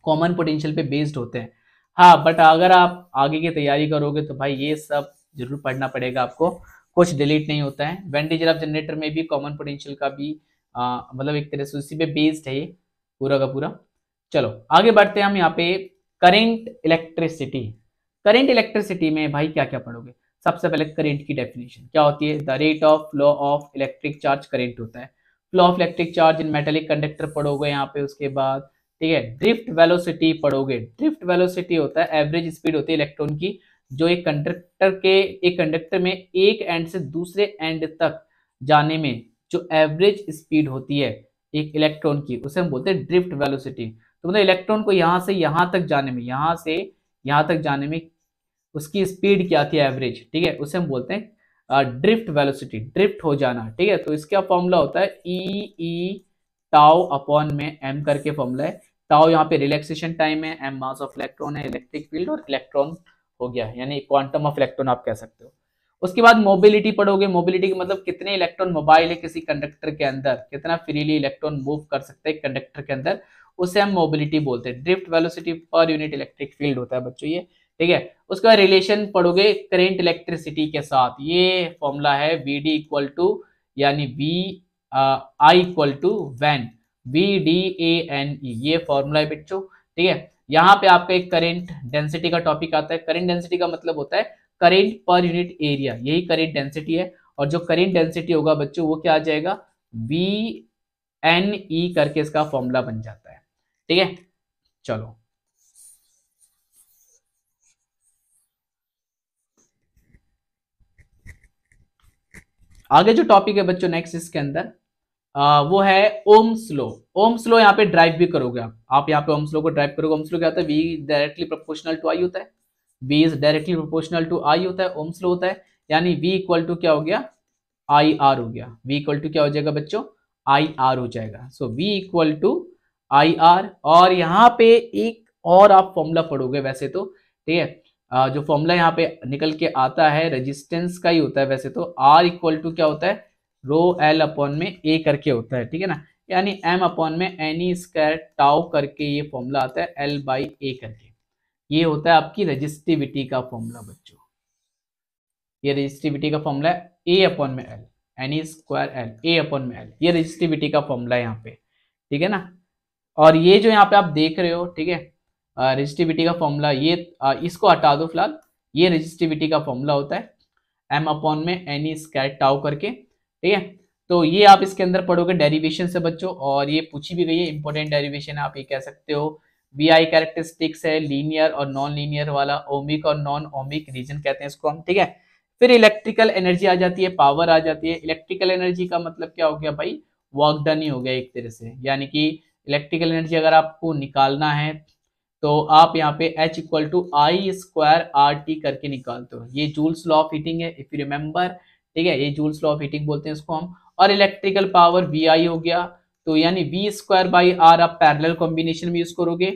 कॉमन पोटेंशियल पे बेस्ड होते हैं हाँ बट अगर आप आगे की तैयारी करोगे तो भाई ये सब जरूर पढ़ना पड़ेगा आपको कुछ डिलीट नहीं होता है वेंटेजर ऑफ जनरेटर में भी कॉमन पोटेंशियल का भी मतलब एक तरह से उसी पे बेस्ड है ये पूरा का पूरा चलो आगे बढ़ते हैं हम यहाँ पे करेंट इलेक्ट्रिसिटी करेंट इलेक्ट्रिसिटी में भाई क्या क्या पढ़ोगे सबसे पहले करेंट की डेफिनेशन क्या होती है the rate of flow of electric charge current होता है flow of electric charge in metallic conductor पढ़ोगे यहाँ पे उसके बाद ठीक है ड्रिफ्ट वेलोसिटी पढ़ोगे ड्रिफ्ट वेलोसिटी होता है एवरेज स्पीड होती है इलेक्ट्रॉन की जो एक कंडक्टर के एक कंडक्टर में एक एंड से दूसरे एंड तक जाने में जो एवरेज स्पीड होती है एक इलेक्ट्रॉन की उसे हम बोलते हैं ड्रिफ्ट वेलोसिटी तो मतलब इलेक्ट्रॉन को यहां से यहां तक जाने में यहाँ से यहां तक जाने में उसकी स्पीड क्या थी एवरेज ठीक है उसे हम बोलते हैं ड्रिफ्ट वेलोसिटी ड्रिफ्ट हो जाना ठीक है तो इसका फॉर्मूला होता है ई ई टाओ अपॉन में एम करके फॉर्मूला है टाओ यहाँ पे रिलैक्सेशन टाइम है एम मास ऑफ इलेक्ट्रॉन है इलेक्ट्रिक फील्ड और इलेक्ट्रॉन हो गया यानी क्वांटम ऑफ इलेक्ट्रॉन आप कह सकते हो उसके बाद मोबिलिटी पढ़ोगे मोबिलिटी के मतलब कितने इलेक्ट्रॉन मोबाइल है किसी कंडक्टर के अंदर कितना फ्रीली इलेक्ट्रॉन मूव कर सकते हैं कंडक्टर के अंदर उसे हम मोबिलिटी बोलते हैं drift velocity per unit electric field होता है बच्चों ये ठीक है उसके बाद रिलेशन पढ़ोगे करेंट इलेक्ट्रिसिटी के साथ ये फॉर्मूला है वी डी इक्वल टू यानी वी आई इक्वल टू वैन V D A N E ये फॉर्मूला है बिच्चो ठीक है यहाँ पे आपका एक करेंट डेंसिटी का टॉपिक आता है करेंट डेंसिटी का मतलब होता है करेंट पर यूनिट एरिया यही करेंट डेंसिटी है और जो करेंट डेंसिटी होगा बच्चों वो क्या आ जाएगा वी एन ई करके इसका फॉर्मूला बन जाता है ठीक है चलो आगे जो टॉपिक है बच्चों नेक्स्ट इसके अंदर आ, वो है ओम स्लो ओम स्लो यहाँ पे ड्राइव भी करोगे आप आप यहाँ पे ओम स्लो को ड्राइव करोगे ओम स्लो क्या होता है V directly proportional to I होता है V is directly proportional to I होता है ओम स्लो होता है यानी वी इक्वल टू क्या हो गया आई आर हो गया वी इक्वल टू क्या हो जाएगा बच्चों आई आर हो जाएगा so V equal to I R और यहाँ पे एक और आप फॉर्मूला पढ़ोगे वैसे तो ठीक है जो फॉर्मूला यहाँ पे निकल के आता है रेजिस्टेंस का ही होता है वैसे तो आर इक्वल टू क्या होता है रो एल अपॉन में ए करके होता है ठीक है ना यानी एम अपॉन में एनी स्क्वायर टाउ करके ये फॉर्मूला आता है एल बाई ए करके ये होता है आपकी रजिस्टिविटी का फॉर्मूला बच्चों ये रजिस्टिविटी का फॉर्मूला है ए अपॉन में L N E square L A upon में एल ये रजिस्टिविटी का फॉर्मूला है यहाँ पे ठीक है ना और ये जो यहाँ पे आप देख रहे हो ठीक है रेजिस्टिविटी का फॉर्मूला ये इसको हटा दो फिलहाल ये रेजिस्टिविटी का फॉर्मूला होता है एम अपॉन में एन ई टाउ करके ठीक है तो ये आप इसके अंदर पढ़ोगे डेरिवेशन से बच्चों और ये पूछी भी गई है इंपॉर्टेंट डेरिवेशन है आप ये कह सकते हो वी आई कैरेक्टरिस्टिक्स है लीनियर और नॉन लीनियर वाला ओमिक और नॉन ओमिक रीजन कहते हैं इसको हम ठीक है फिर इलेक्ट्रिकल एनर्जी आ जाती है पावर आ जाती है इलेक्ट्रिकल एनर्जी का मतलब क्या हो गया भाई वर्क डन ही हो गया एक तरह से यानी कि इलेक्ट्रिकल एनर्जी अगर आपको निकालना है तो आप यहाँ पे H equal to I square R T करके निकालते हो ये जूल्स लॉ ऑफ हीटिंग है इफ़ यू रिमेम्बर ठीक है ये जूल्स लॉ ऑफ हीटिंग बोलते हैं इसको हम और इलेक्ट्रिकल पावर वी आई हो गया तो यानी वी स्क्वायर बाई आर आप पैरेलल कॉम्बिनेशन में यूज करोगे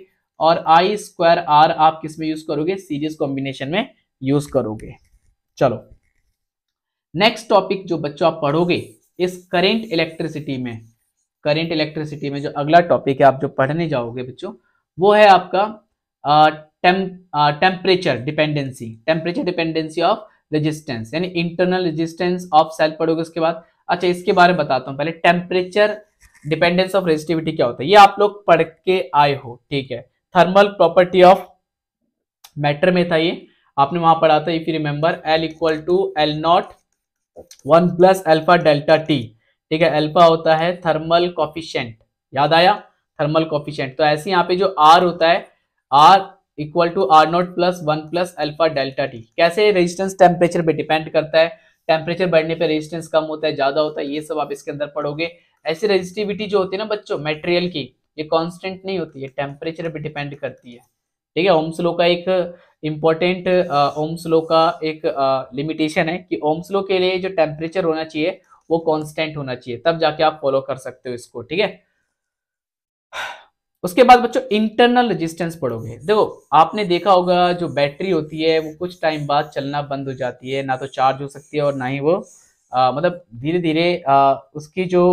और आई स्क्वायर आर आप किस में यूज करोगे सीरीज कॉम्बिनेशन में यूज करोगे चलो नेक्स्ट टॉपिक जो बच्चों आप पढ़ोगे इस करेंट इलेक्ट्रिसिटी में करेंट इलेक्ट्रिसिटी में जो अगला टॉपिक है आप जो पढ़ने जाओगे बच्चों वो है आपका temperature dependency temperature dependency of resistance यानी इंटरनल रेजिस्टेंस ऑफ सेल पढ़ोगे उसके बाद अच्छा इसके बारे में बताता हूँ पहले टेम्परेचर डिपेंडेंस ऑफ रेजिस्टिविटी क्या होता है ये आप लोग पढ़ के आए हो ठीक है थर्मल प्रॉपर्टी ऑफ मैटर में था ये आपने वहां पढ़ा था if you remember L equal to L naught one plus alpha delta T ठीक है एल्फा होता है थर्मल कॉफिशेंट याद आया थर्मल कॉफिशियंट तो ऐसे यहाँ पे जो आर होता है R equal to R naught plus one plus alpha delta T कैसे रेजिस्टेंस टेम्परेचर पे डिपेंड करता है टेम्परेचर बढ़ने पे रेजिस्टेंस कम होता है ज्यादा होता है ये सब आप इसके अंदर पढ़ोगे ऐसी रेजिस्टिविटी जो होती है ना बच्चों मेटेरियल की ये कांस्टेंट नहीं होती है टेम्परेचर पे डिपेंड करती है ठीक है ओम स्लो का एक इम्पॉर्टेंट ओम स्लो का एक लिमिटेशन है कि ओम स्लो के लिए जो टेम्परेचर होना चाहिए वो कॉन्स्टेंट होना चाहिए तब जाके आप फॉलो कर सकते हो इसको ठीक है उसके बाद बच्चों इंटरनल रेजिस्टेंस पढ़ोगे देखो आपने देखा होगा जो बैटरी होती है वो कुछ टाइम बाद चलना बंद हो जाती है ना तो चार्ज हो सकती है और ना ही वो आ, मतलब धीरे धीरे आ, उसकी जो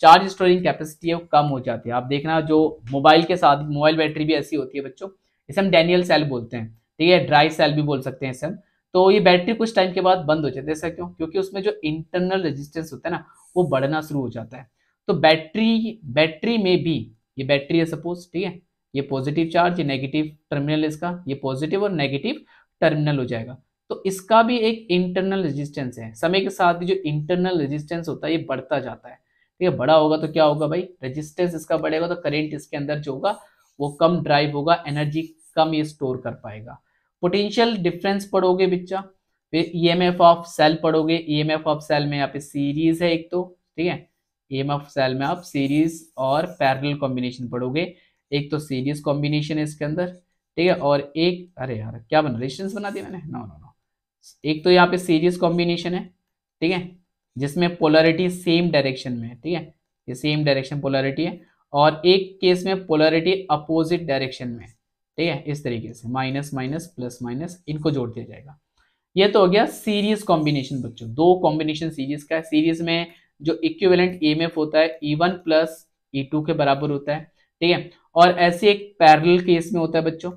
चार्ज स्टोरिंग कैपेसिटी है वो कम हो जाती है आप देखना जो मोबाइल के साथ मोबाइल बैटरी भी ऐसी होती है बच्चों इसे हम डैनियल सेल बोलते हैं ठीक है ड्राई सेल भी बोल सकते हैं इसे हम तो ये बैटरी कुछ टाइम के बाद बंद हो जाती है ऐसा क्यों क्योंकि उसमें जो इंटरनल रजिस्टेंस होता है ना वो बढ़ना शुरू हो जाता है तो बैटरी बैटरी में भी ये बैटरी है सपोज ठीक है ये पॉजिटिव चार्ज ये नेगेटिव टर्मिनल इसका ये पॉजिटिव और नेगेटिव टर्मिनल हो जाएगा तो इसका भी एक इंटरनल रेजिस्टेंस है समय के साथ जो इंटरनल रेजिस्टेंस होता है ये बढ़ता जाता है ठीक है बड़ा होगा तो क्या होगा भाई रेजिस्टेंस इसका बढ़ेगा तो करेंट इसके अंदर जो होगा वो कम ड्राइव होगा एनर्जी कम ये स्टोर कर पाएगा पोटेंशियल डिफरेंस पढ़ोगे बच्चा फिर E M F of cell पढ़ोगे E M F of cell में यहाँ पे सीरीज है एक तो ठीक है एम ऑफ सेल में आप सीरीज और पैरल कॉम्बिनेशन पढ़ोगे एक तो सीरीज कॉम्बिनेशन है इसके अंदर ठीक है और एक अरे यार क्या बना रेजिस्टेंस बना दिया मैंने नो नो नो एक तो यहाँ पे सीरीज कॉम्बिनेशन है ठीक है जिसमें पोलरिटी सेम डायरेक्शन में है ठीक है ये सेम डायरेक्शन पोलरिटी है और एक केस में पोलरिटी अपोजिट डायरेक्शन में ठीक है इस तरीके से माइनस माइनस प्लस माइनस इनको जोड़ दिया जाएगा ये तो हो गया सीरीज कॉम्बिनेशन बच्चों दो कॉम्बिनेशन सीरीज का है सीरीज में जो इक्विवेलेंट ईएमएफ e होता है E one plus E two के बराबर होता है ठीक है और ऐसे एक पैरल केस में होता है बच्चों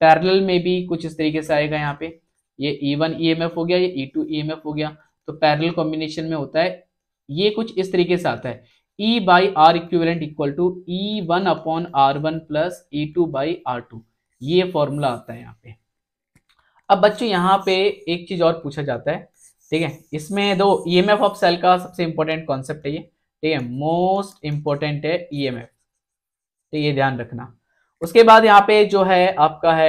पैरल में भी कुछ इस तरीके से आएगा यहाँ पे ये E one E M F हो गया ये ई e टू e हो गया तो पैरल कॉम्बिनेशन में होता है ये कुछ इस तरीके से आता है E by R equivalent equal to E one upon R one plus E two by R two ये फॉर्मूला आता है यहाँ पे अब बच्चों यहाँ पे एक चीज और पूछा जाता है ठीक है इसमें दो E M F of cell का सबसे इंपॉर्टेंट कॉन्सेप्ट है ये ठीक है मोस्ट इंपॉर्टेंट है ई एम एफ तो ये ध्यान रखना उसके बाद यहाँ पे जो है आपका है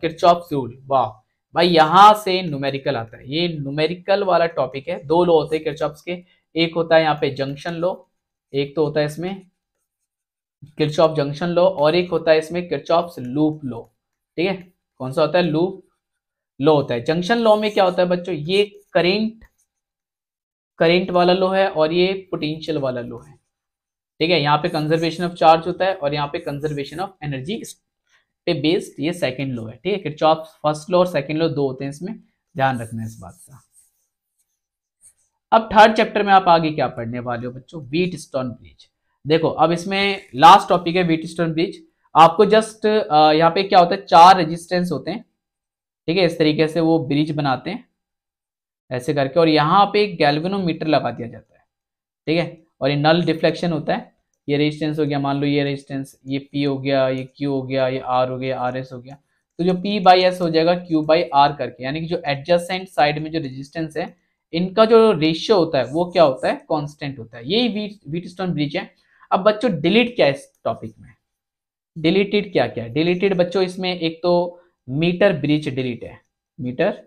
किरचॉप रूल वाह भाई यहाँ से न्यूमेरिकल आता है ये न्यूमेरिकल वाला टॉपिक है दो लो होते हैं किरचॉप्स के एक होता है यहाँ पे जंक्शन लो एक तो होता है इसमें किरचॉप जंक्शन लो और एक होता है इसमें किरचॉप लूप लो ठीक है कौन सा होता है लूप लो होता है जंक्शन लो में क्या होता है बच्चों ये करेंट करेंट वाला लो है और ये पोटेंशियल वाला लो है ठीक है यहाँ पे कंजर्वेशन ऑफ चार्ज होता है और यहाँ पे कंजर्वेशन ऑफ एनर्जी पे बेस्ड ये सेकेंड लो है ठीक है किरचॉप फर्स्ट लो और सेकेंड लो दो होते हैं इसमें ध्यान रखना है इस बात का अब थर्ड चैप्टर में आप आगे क्या पढ़ने वाले हो बच्चों वीट स्टोन ब्रिज देखो अब इसमें लास्ट टॉपिक है वीट स्टोन ब्रिज आपको जस्ट यहाँ पे क्या होता है चार रेजिस्टेंस होते हैं ठीक है इस तरीके से वो ब्रिज बनाते हैं ऐसे करके और यहाँ पे एक गैल्वेनोमीटर लगा दिया जाता है ठीक है और ये नल डिफ्लेक्शन होता है ये रेजिस्टेंस हो गया मान लो ये रेजिस्टेंस ये पी हो गया ये क्यू हो गया ये आर हो गया आर एस हो गया तो जो पी बाई एस हो जाएगा क्यू बाई आर करके यानी कि जो एडजस्टेंट साइड में जो रेजिस्टेंस है इनका जो रेशियो होता है वो क्या होता है कॉन्स्टेंट होता है यही वीट वीट स्टोन ब्रिज है अब बच्चों डिलीट क्या है इस टॉपिक में डिलीटेड क्या क्या है डिलीटेड बच्चों इसमें एक तो मीटर ब्रिज डिलीट है मीटर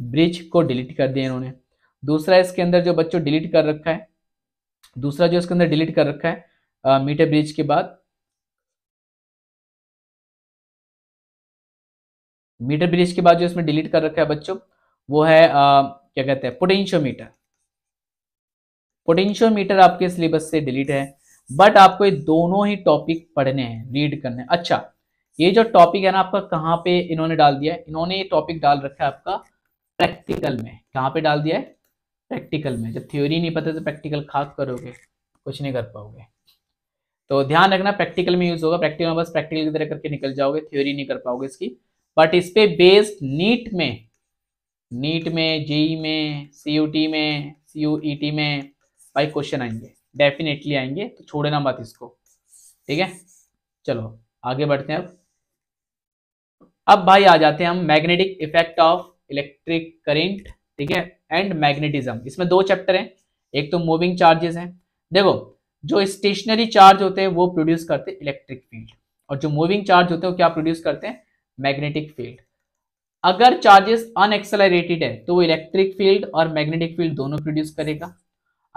ब्रिज को डिलीट कर दिया इन्होंने दूसरा इसके अंदर जो बच्चों डिलीट कर रखा है दूसरा जो इसके अंदर डिलीट कर रखा है मीटर ब्रिज के बाद मीटर ब्रिज के बाद जो इसमें डिलीट कर रखा है बच्चों वो है आ, क्या कहते हैं पोटेंशियोमीटर पोटेंशियोमीटर आपके सिलेबस से डिलीट है बट आपको ये दोनों ही टॉपिक पढ़ने हैं रीड करने अच्छा ये जो टॉपिक है ना आपका कहाँ पे इन्होंने डाल दिया है इन्होंने ये टॉपिक डाल रखा है आपका प्रैक्टिकल में कहाँ पे डाल दिया है प्रैक्टिकल में जब थ्योरी नहीं पता तो प्रैक्टिकल खाक करोगे कुछ नहीं कर पाओगे तो ध्यान रखना प्रैक्टिकल में यूज होगा प्रैक्टिकल में बस प्रैक्टिकल की तरह करके निकल जाओगे थ्योरी नहीं कर पाओगे इसकी बट इस पे बेस्ड नीट में नीट में जेई में सी में सी e में भाई क्वेश्चन आएंगे डेफिनेटली आएंगे तो छोड़ना मत इसको ठीक है चलो आगे बढ़ते हैं अब अब भाई आ जाते हैं हम magnetic effect of electric current ठीक है एंड मैग्नेटिज्म इसमें दो चैप्टर हैं एक तो मूविंग चार्जेस हैं देखो जो स्टेशनरी चार्ज होते हैं वो प्रोड्यूस करते हैं इलेक्ट्रिक फील्ड और जो मूविंग चार्ज होते हैं वो क्या प्रोड्यूस करते हैं मैग्नेटिक फील्ड अगर चार्जेस अनएक्सेलरेटेड है तो वो इलेक्ट्रिक फील्ड और मैग्नेटिक फील्ड दोनों प्रोड्यूस करेगा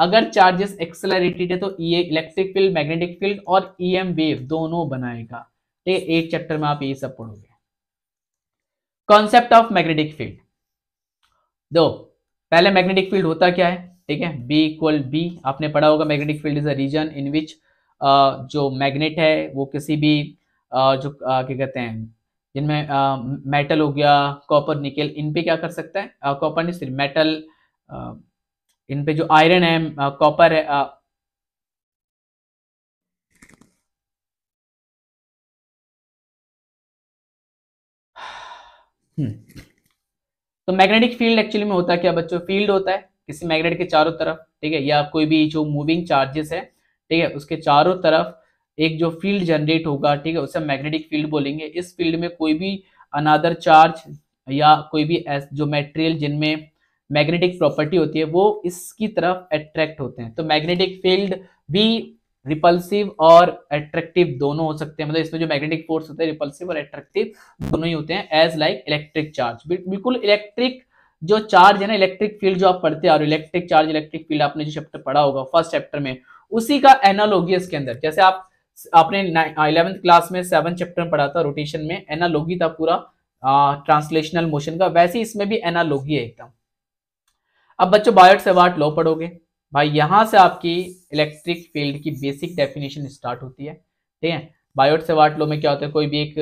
अगर चार्जेस एक्सेलरेटेड है तो ये इलेक्ट्रिक फील्ड मैग्नेटिक फील्ड और ईएम e वेव दोनों बनाएगा ठीक है एक चैप्टर में आप ये सब पढ़ोगे कॉन्सेप्ट ऑफ मैग्नेटिक फील्ड दो पहले मैग्नेटिक फील्ड होता क्या है ठीक है बी इक्वल बी आपने पढ़ा होगा magnetic field is a region in which जो मैग्नेट है वो किसी भी uh, जो uh, क्या कहते हैं जिनमें मेटल uh, हो गया कॉपर निकल इन पे क्या कर सकता है कॉपर नहीं सिर्फ मेटल इन पे जो आयरन है कॉपर है हम्म तो मैग्नेटिक फील्ड एक्चुअली में होता है क्या बच्चों फील्ड होता है किसी मैग्नेट के चारों तरफ ठीक है या कोई भी जो मूविंग चार्जेस है ठीक है उसके चारों तरफ एक जो फील्ड जनरेट होगा ठीक है उसे मैग्नेटिक फील्ड बोलेंगे इस फील्ड में कोई भी अनादर चार्ज या कोई भी जो मेटेरियल जिनमें मैग्नेटिक प्रॉपर्टी होती है वो इसकी तरफ अट्रैक्ट होते हैं तो मैग्नेटिक फील्ड भी रिपल्सिव और एट्रेक्टिव दोनों हो सकते हैं मतलब इसमें जो मैग्नेटिक फोर्स होता है रिपल्सिव और एट्रेक्टिव दोनों ही होते हैं एज लाइक इलेक्ट्रिक चार्ज बिल्कुल इलेक्ट्रिक जो चार्ज है ना इलेक्ट्रिक फील्ड जो आप पढ़ते हैं और इलेक्ट्रिक चार्ज इलेक्ट्रिक फील्ड आपने जो चैप्टर पढ़ा होगा फर्स्ट चैप्टर में उसी का एनालॉगी इसके अंदर जैसे आप आपने इलेवंथ क्लास में सेवन चैप्टर पढ़ा था रोटेशन में एनालॉगी था पूरा ट्रांसलेशनल मोशन का वैसे इसमें भी एनालॉगी है एकदम अब बच्चों बायोट सेवाट लो पढ़ोगे भाई यहाँ से आपकी इलेक्ट्रिक फील्ड की बेसिक डेफिनेशन स्टार्ट होती है ठीक है बायोट से वाट लो में क्या होता है कोई भी एक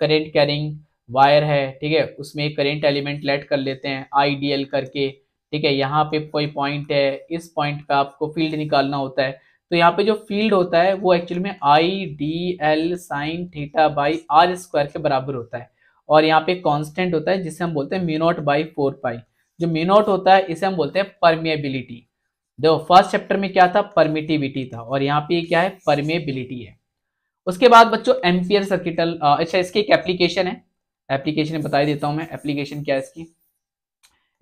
करेंट कैरिंग वायर है ठीक है उसमें एक करेंट एलिमेंट लेट कर लेते हैं आई करके ठीक है यहाँ पे कोई पॉइंट है इस पॉइंट पे आपको फील्ड निकालना होता है तो यहाँ पे जो फील्ड होता है वो एक्चुअली में I D L sine theta by R square के बराबर होता है और यहाँ पे कांस्टेंट होता है जिसे हम बोलते हैं मीनोट बाई फोर पाई जो मीनोट होता है इसे हम बोलते हैं परमिएबिलिटी देखो फर्स्ट चैप्टर में क्या था परमिटिविटी था और यहाँ पे क्या है परमेबिलिटी है उसके बाद बच्चों एम्पियर सर्किटल अच्छा इसकी एक एप्लीकेशन है एप्लीकेशन बता देता हूँ मैं एप्लीकेशन क्या है इसकी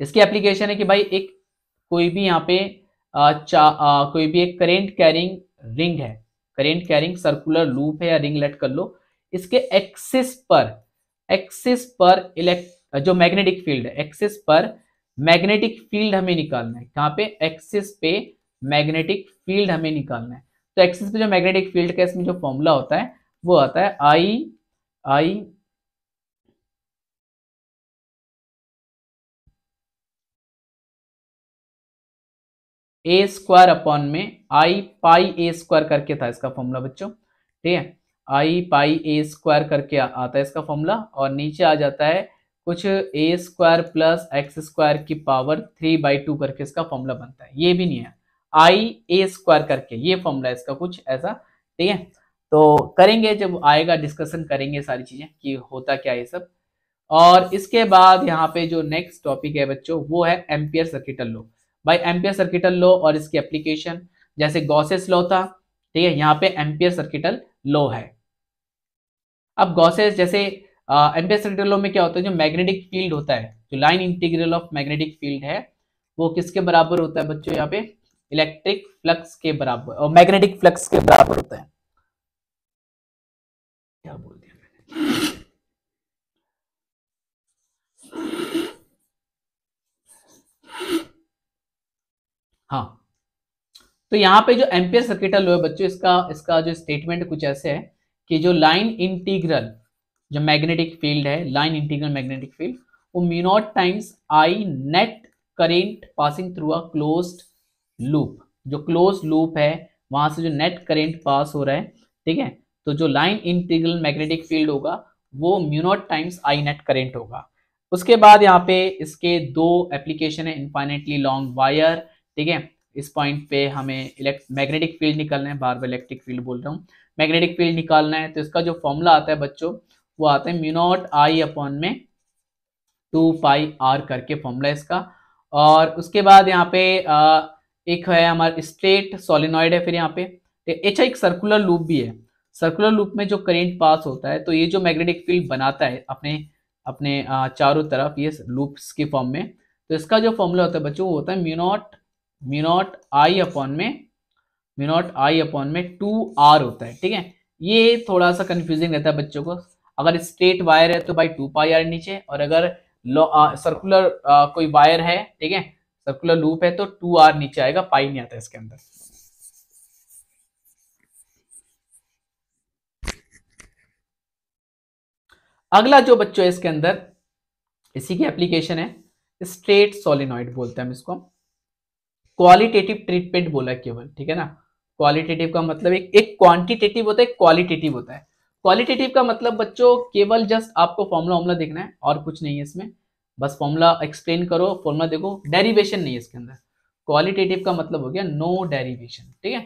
इसकी एप्लीकेशन है कि भाई एक कोई भी यहाँ पे आ, आ, कोई भी एक करेंट कैरिंग रिंग है करेंट कैरिंग सर्कुलर लूप है या रिंग लेट कर लो इसके एक्सिस पर एक्सिस पर इलेक्ट जो मैग्नेटिक फील्ड है एक्सिस पर मैग्नेटिक फील्ड हमें निकालना है कहाँ पे एक्सिस पे मैग्नेटिक फील्ड हमें निकालना है तो एक्सिस पे जो मैग्नेटिक फील्ड का इसमें जो फॉर्मूला होता है वो आता है आई आई ए स्क्वायर अपॉन में आई पाई ए स्क्वायर करके था इसका फॉर्मूला बच्चों ठीक है आई पाई ए स्क्वायर करके आता है इसका फॉर्मूला और नीचे आ जाता है कुछ A square plus X square की पावर थ्री बाई टू करके इसका फॉर्मूला बनता है ये भी नहीं है आई ए स्क्वायर करके ये फॉर्मूला है इसका कुछ ऐसा ठीक है तो करेंगे जब आएगा डिस्कशन करेंगे सारी चीज़ें कि होता क्या ये सब और इसके बाद यहाँ पे जो नेक्स्ट टॉपिक है बच्चों वो है एम्पियर सर्किटल लो भाई एम्पियर सर्किटल लो और इसकी एप्लीकेशन जैसे गॉसेस लो था ठीक है यहाँ पे एम्पियर सर्किटल लो है अब गॉसेस जैसे एम्पेस इंटरलो में क्या होता है जो मैग्नेटिक फील्ड होता है जो line integral of magnetic field है वो किसके बराबर होता है बच्चों यहाँ पे इलेक्ट्रिक फ्लक्स के बराबर और मैग्नेटिक फ्लक्स के बराबर होता है क्या बोल दिया मैंने हाँ तो यहाँ पे जो एम्पियर सर्किटल लो है बच्चों इसका इसका जो स्टेटमेंट कुछ ऐसे है कि जो लाइन इंटीग्रल जो मैग्नेटिक फील्ड है लाइन इंटीग्रल मैग्नेटिक फील्ड वो mu naught times I net current passing through a close loop जो क्लोज लूप है वहां से जो नेट करेंट पास हो रहा है ठीक है तो जो लाइन इंटीग्रल मैग्नेटिक फील्ड होगा वो mu naught times I net current होगा उसके बाद यहाँ पे इसके दो एप्लीकेशन है इन्फाइनेटली लॉन्ग वायर ठीक है इस पॉइंट पे हमें इलेक्ट मैग्नेटिक फील्ड निकालना है बार बार इलेक्ट्रिक फील्ड बोल रहा हूँ मैग्नेटिक फील्ड निकालना है तो इसका जो फॉर्मूला आता है बच्चों वो आते हैं म्यूनोट आई अपॉन में टू पाई आर करके फॉर्मूला इसका और उसके बाद यहाँ पे एक है हमारा स्ट्रेट सोलिनॉइड है फिर यहाँ पे एच तो एक सर्कुलर लूप भी है सर्कुलर लूप में जो करेंट पास होता है तो ये जो मैग्नेटिक फील्ड बनाता है अपने अपने चारों तरफ ये लूप्स के फॉर्म में तो इसका जो फॉर्मूला होता है बच्चों वो होता है म्यूनोट म्यूनोट आई अपॉन में म्यूनोट आई अपॉन में टू आर होता है ठीक है ये थोड़ा सा कंफ्यूजिंग रहता है बच्चों को अगर स्ट्रेट वायर है तो भाई टू पाई आर नीचे और अगर सर्कुलर कोई वायर है ठीक है सर्कुलर लूप है तो टू आर नीचे आएगा पाई नहीं आता इसके अंदर अगला जो बच्चों इसके अंदर इसी की एप्लीकेशन है स्ट्रेट सोलिनॉइड बोलते हैं हम इसको क्वालिटेटिव ट्रीटमेंट बोला केवल ठीक है ना क्वालिटेटिव का मतलब एक एक क्वांटिटेटिव होता है क्वालिटेटिव होता है क्वालिटेटिव का मतलब बच्चों केवल जस्ट आपको फॉर्मूला वॉमूला देखना है और कुछ नहीं है इसमें बस फॉर्मूला एक्सप्लेन करो फॉर्मूला देखो डेरिवेशन नहीं है इसके अंदर क्वालिटेटिव का मतलब हो गया नो डेरिवेशन ठीक है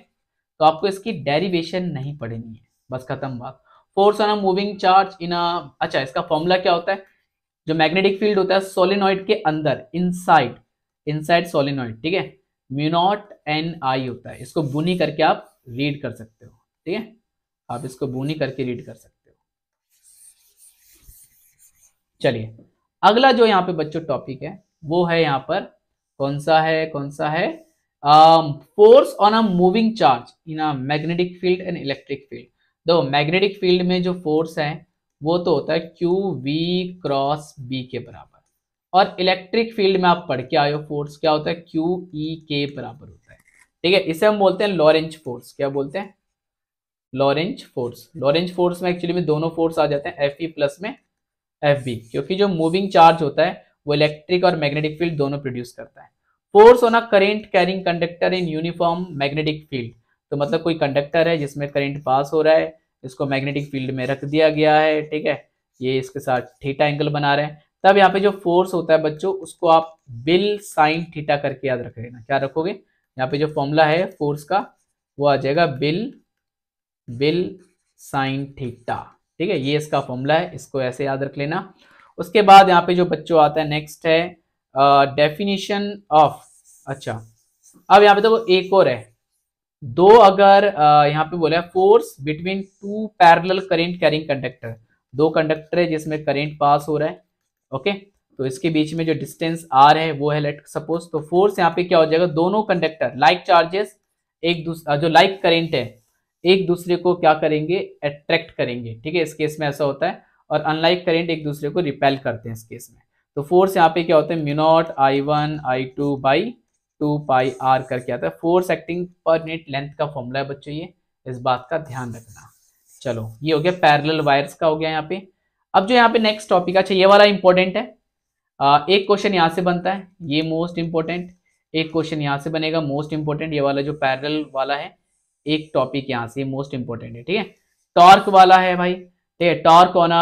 तो आपको इसकी डेरिवेशन नहीं पढ़नी है बस खत्म बात force on a moving charge in a अच्छा इसका फॉर्मूला क्या होता है जो मैग्नेटिक फील्ड होता है सोलिनॉइड के अंदर इनसाइड इनसाइड सोलिनॉइड ठीक है म्यूनॉट एन आई होता है इसको बुनी करके आप रीड कर सकते हो ठीक है आप इसको बूनी करके रीड कर सकते हो चलिए अगला जो यहाँ पे बच्चों टॉपिक है वो है यहाँ पर कौन सा है कौन सा है force on a moving charge in a magnetic field and electric field दो मैग्नेटिक फील्ड में जो फोर्स है वो तो होता है क्यू वी क्रॉस बी के बराबर और इलेक्ट्रिक फील्ड में आप पढ़ के आए हो फोर्स क्या होता है क्यू ई e के बराबर होता है ठीक है इसे हम बोलते हैं लॉरेंज फोर्स क्या बोलते हैं लॉरेंज फोर्स लॉरेंज फोर्स में एक्चुअली में दोनों फोर्स आ जाते हैं एफ प्लस में एफ बी क्योंकि जो मूविंग चार्ज होता है वो इलेक्ट्रिक और मैग्नेटिक फील्ड दोनों प्रोड्यूस करता है force on a current carrying conductor in uniform magnetic field तो मतलब कोई कंडक्टर है जिसमें करेंट पास हो रहा है इसको मैग्नेटिक फील्ड में रख दिया गया है ठीक है ये इसके साथ थीटा एंगल बना रहे हैं तब यहाँ पे जो फोर्स होता है बच्चों उसको आप बिल साइन थीटा करके याद रख लेना क्या रखोगे यहाँ पे जो फॉर्मूला है फोर्स का वो आ जाएगा बिल विल साइन थीटा ठीक है ये इसका फॉर्मूला है इसको ऐसे याद रख लेना उसके बाद यहाँ पे जो बच्चों आता है नेक्स्ट है डेफिनेशन uh, ऑफ अच्छा अब यहाँ पे देखो तो एक और है दो अगर यहाँ पे बोला है force between two parallel current carrying conductor दो कंडक्टर है जिसमें करेंट पास हो रहा है ओके तो इसके बीच में जो डिस्टेंस आर है वो है लेट सपोज तो फोर्स यहाँ पे क्या हो जाएगा दोनों कंडक्टर लाइक चार्जेस एक दूसरा जो लाइक करेंट है एक दूसरे को क्या करेंगे अट्रैक्ट करेंगे ठीक है इस केस में ऐसा होता है और अनलाइक करेंट एक दूसरे को रिपेल करते हैं इस केस में तो फोर्स यहाँ पे क्या होता है mu naught I one I two by two pi R करके आता है force acting per net length का फॉर्मूला है बच्चों ये इस बात का ध्यान रखना चलो ये हो गया पैरेलल वायर्स का हो गया यहाँ पे अब जो यहाँ पे नेक्स्ट टॉपिक अच्छा ये वाला इंपॉर्टेंट है एक क्वेश्चन यहाँ से बनता है ये मोस्ट इंपॉर्टेंट एक क्वेश्चन यहाँ से बनेगा मोस्ट इंपॉर्टेंट ये वाला जो पैरल वाला है एक टॉपिक यहाँ से मोस्ट इंपॉर्टेंट है ठीक है टॉर्क वाला है भाई ठीक है टॉर्क होना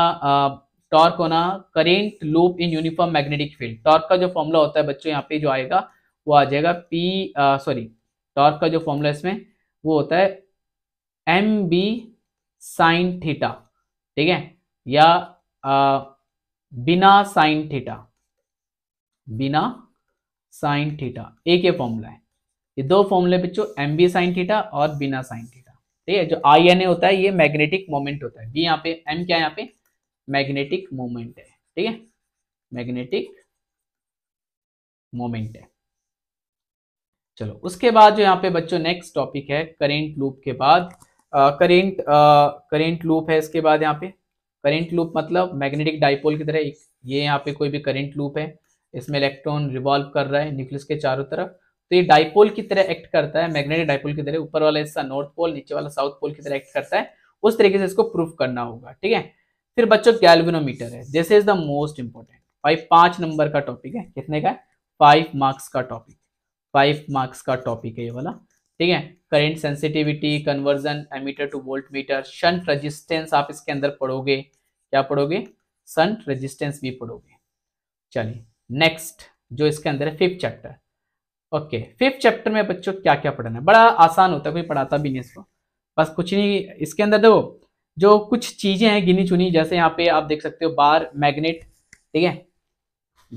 टॉर्क होना current loop in uniform magnetic field torque का जो फॉर्मूला होता है बच्चों यहाँ पे जो आएगा वो आ जाएगा पी सॉरी टॉर्क का जो फॉर्मूला इसमें वो होता है एम बी साइन थीटा ठीक है या आ, uh, बिना साइन थीटा बिना साइन थीटा एक ये फॉर्मूला है ये दो फॉर्मूले पिछो एम बी साइन थीटा और बिना साइन थीटा ठीक है जो आई एन ए होता है ये मैग्नेटिक मोमेंट होता है बी यहाँ पे एम क्या है यहाँ पे मैग्नेटिक मोमेंट है ठीक है मैग्नेटिक मोमेंट है चलो उसके बाद जो यहाँ पे बच्चों नेक्स्ट टॉपिक है करेंट लूप के बाद करेंट करेंट लूप है इसके बाद यहाँ पे करेंट लूप मतलब मैग्नेटिक डाइपोल की तरह ये यहाँ पे कोई भी करेंट लूप है इसमें इलेक्ट्रॉन रिवॉल्व कर रहा है न्यूक्लियस के चारों तरफ तो ये डाइपोल की तरह एक्ट करता है मैग्नेटिक डाइपोल की तरह ऊपर वाला हिस्सा नॉर्थ पोल नीचे वाला साउथ पोल की तरह एक्ट करता है उस तरीके से इसको प्रूफ करना होगा ठीक है फिर बच्चों गैल्विनोमीटर है this is the most important five पांच नंबर का टॉपिक है कितने का फाइव मार्क्स का टॉपिक फाइव मार्क्स का टॉपिक है ये वाला ठीक है current sensitivity conversion ammeter to voltmeter shunt resistance आप इसके अंदर पढ़ोगे क्या पढ़ोगे संट रजिस्टेंस भी पढ़ोगे चलिए नेक्स्ट जो इसके अंदर है fifth chapter okay fifth chapter में बच्चों क्या क्या पढ़ना है बड़ा आसान होता है कोई पढ़ाता भी नहीं इसको बस कुछ नहीं इसके अंदर देखो जो कुछ चीज़ें हैं गिनी चुनी जैसे यहाँ पे आप देख सकते हो बार मैग्नेट ठीक है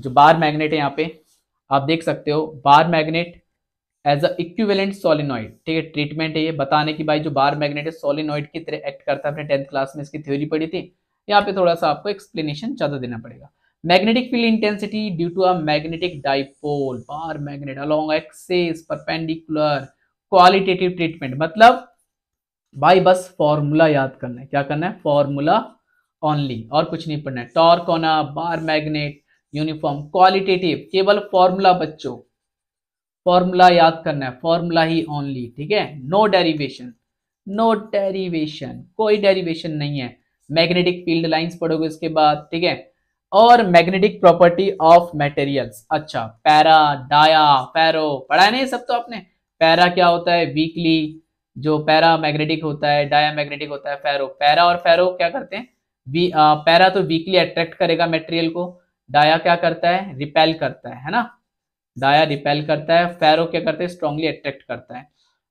जो बार मैग्नेट है यहाँ पे आप देख सकते हो bar magnet as a equivalent solenoid ठीक है ट्रीटमेंट है ये बताने की भाई जो बार मैग्नेट है सोलिनॉइड की तरह एक्ट करता है अपने टेंथ क्लास में इसकी थ्योरी पढ़ी थी यहाँ पे थोड़ा सा आपको एक्सप्लेनेशन ज़्यादा देना पड़ेगा magnetic field intensity due to a magnetic dipole bar magnet along axis perpendicular qualitative treatment मतलब भाई बस फॉर्मूला याद करना है क्या करना है फॉर्मूला ओनली और कुछ नहीं पढ़ना है टॉर्क होना बार मैग्नेट यूनिफॉर्म क्वालिटेटिव केवल फॉर्मूला बच्चों फॉर्मूला याद करना है फॉर्मूला ही ओनली ठीक है नो डेरिवेशन नो डेरिवेशन कोई डेरिवेशन नहीं है मैग्नेटिक फील्ड लाइंस पढ़ोगे उसके बाद ठीक है और मैग्नेटिक प्रॉपर्टी ऑफ मटेरियल्स अच्छा पैरा डाया पैरो पढ़ा नहीं सब तो आपने पैरा क्या होता है वीकली जो पैरा मैग्नेटिक होता है डाया मैग्नेटिक होता है फेरो पैरा और फेरो क्या करते हैं वी, आ, पैरा तो वीकली अट्रैक्ट करेगा मटेरियल को डाया क्या करता है रिपेल करता है है ना डाया रिपेल करता है फेरो क्या करते हैं स्ट्रांगली अट्रैक्ट करता है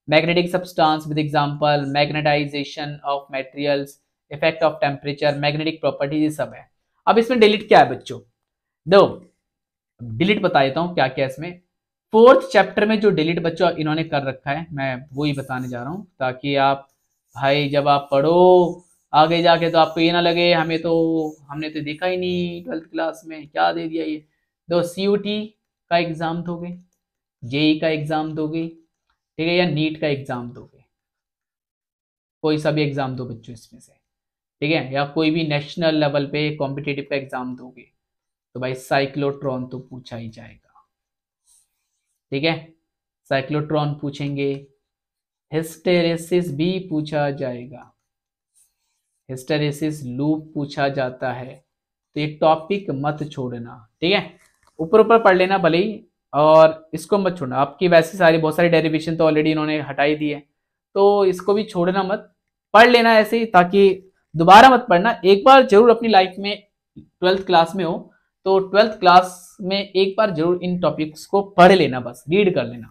magnetic substance with example magnetization of materials effect of temperature magnetic properties ये सब है अब इसमें डिलीट क्या है बच्चों दो डिलीट बता देता हूं क्या क्या इसमें फोर्थ चैप्टर में जो डिलीट बच्चों इन्होंने कर रखा है मैं वो ही बताने जा रहा हूं ताकि आप भाई जब आप पढ़ो आगे जाके तो आपको ये ना लगे हमें तो हमने तो देखा ही नहीं ट्वेल्थ क्लास में क्या दे दिया ये दो सी का एग्ज़ाम दोगे जेई e का एग्ज़ाम दोगे ठीक है या नीट का एग्ज़ाम दोगे कोई सा भी एग्ज़ाम दो बच्चों इसमें से ठीक है या कोई भी नेशनल लेवल पे कॉम्पिटेटिव का एग्जाम दोगे तो भाई साइक्लोट्रॉन तो पूछा ही जाएगा ठीक है साइक्लोट्रॉन पूछेंगे हिस्टेरेसिस भी पूछा जाएगा हिस्टेरेसिस लूप पूछा जाता है तो ये टॉपिक मत छोड़ना ठीक है ऊपर ऊपर पढ़ लेना भले ही और इसको मत छोड़ना आपकी वैसे सारी बहुत सारी डेरिवेशन तो ऑलरेडी इन्होंने हटाई दी है तो इसको भी छोड़ना मत पढ़ लेना ऐसे ही ताकि दोबारा मत पढ़ना एक बार जरूर अपनी लाइफ में ट्वेल्थ क्लास में हो तो ट्वेल्थ क्लास में एक बार जरूर इन टॉपिक्स को पढ़ लेना बस रीड कर लेना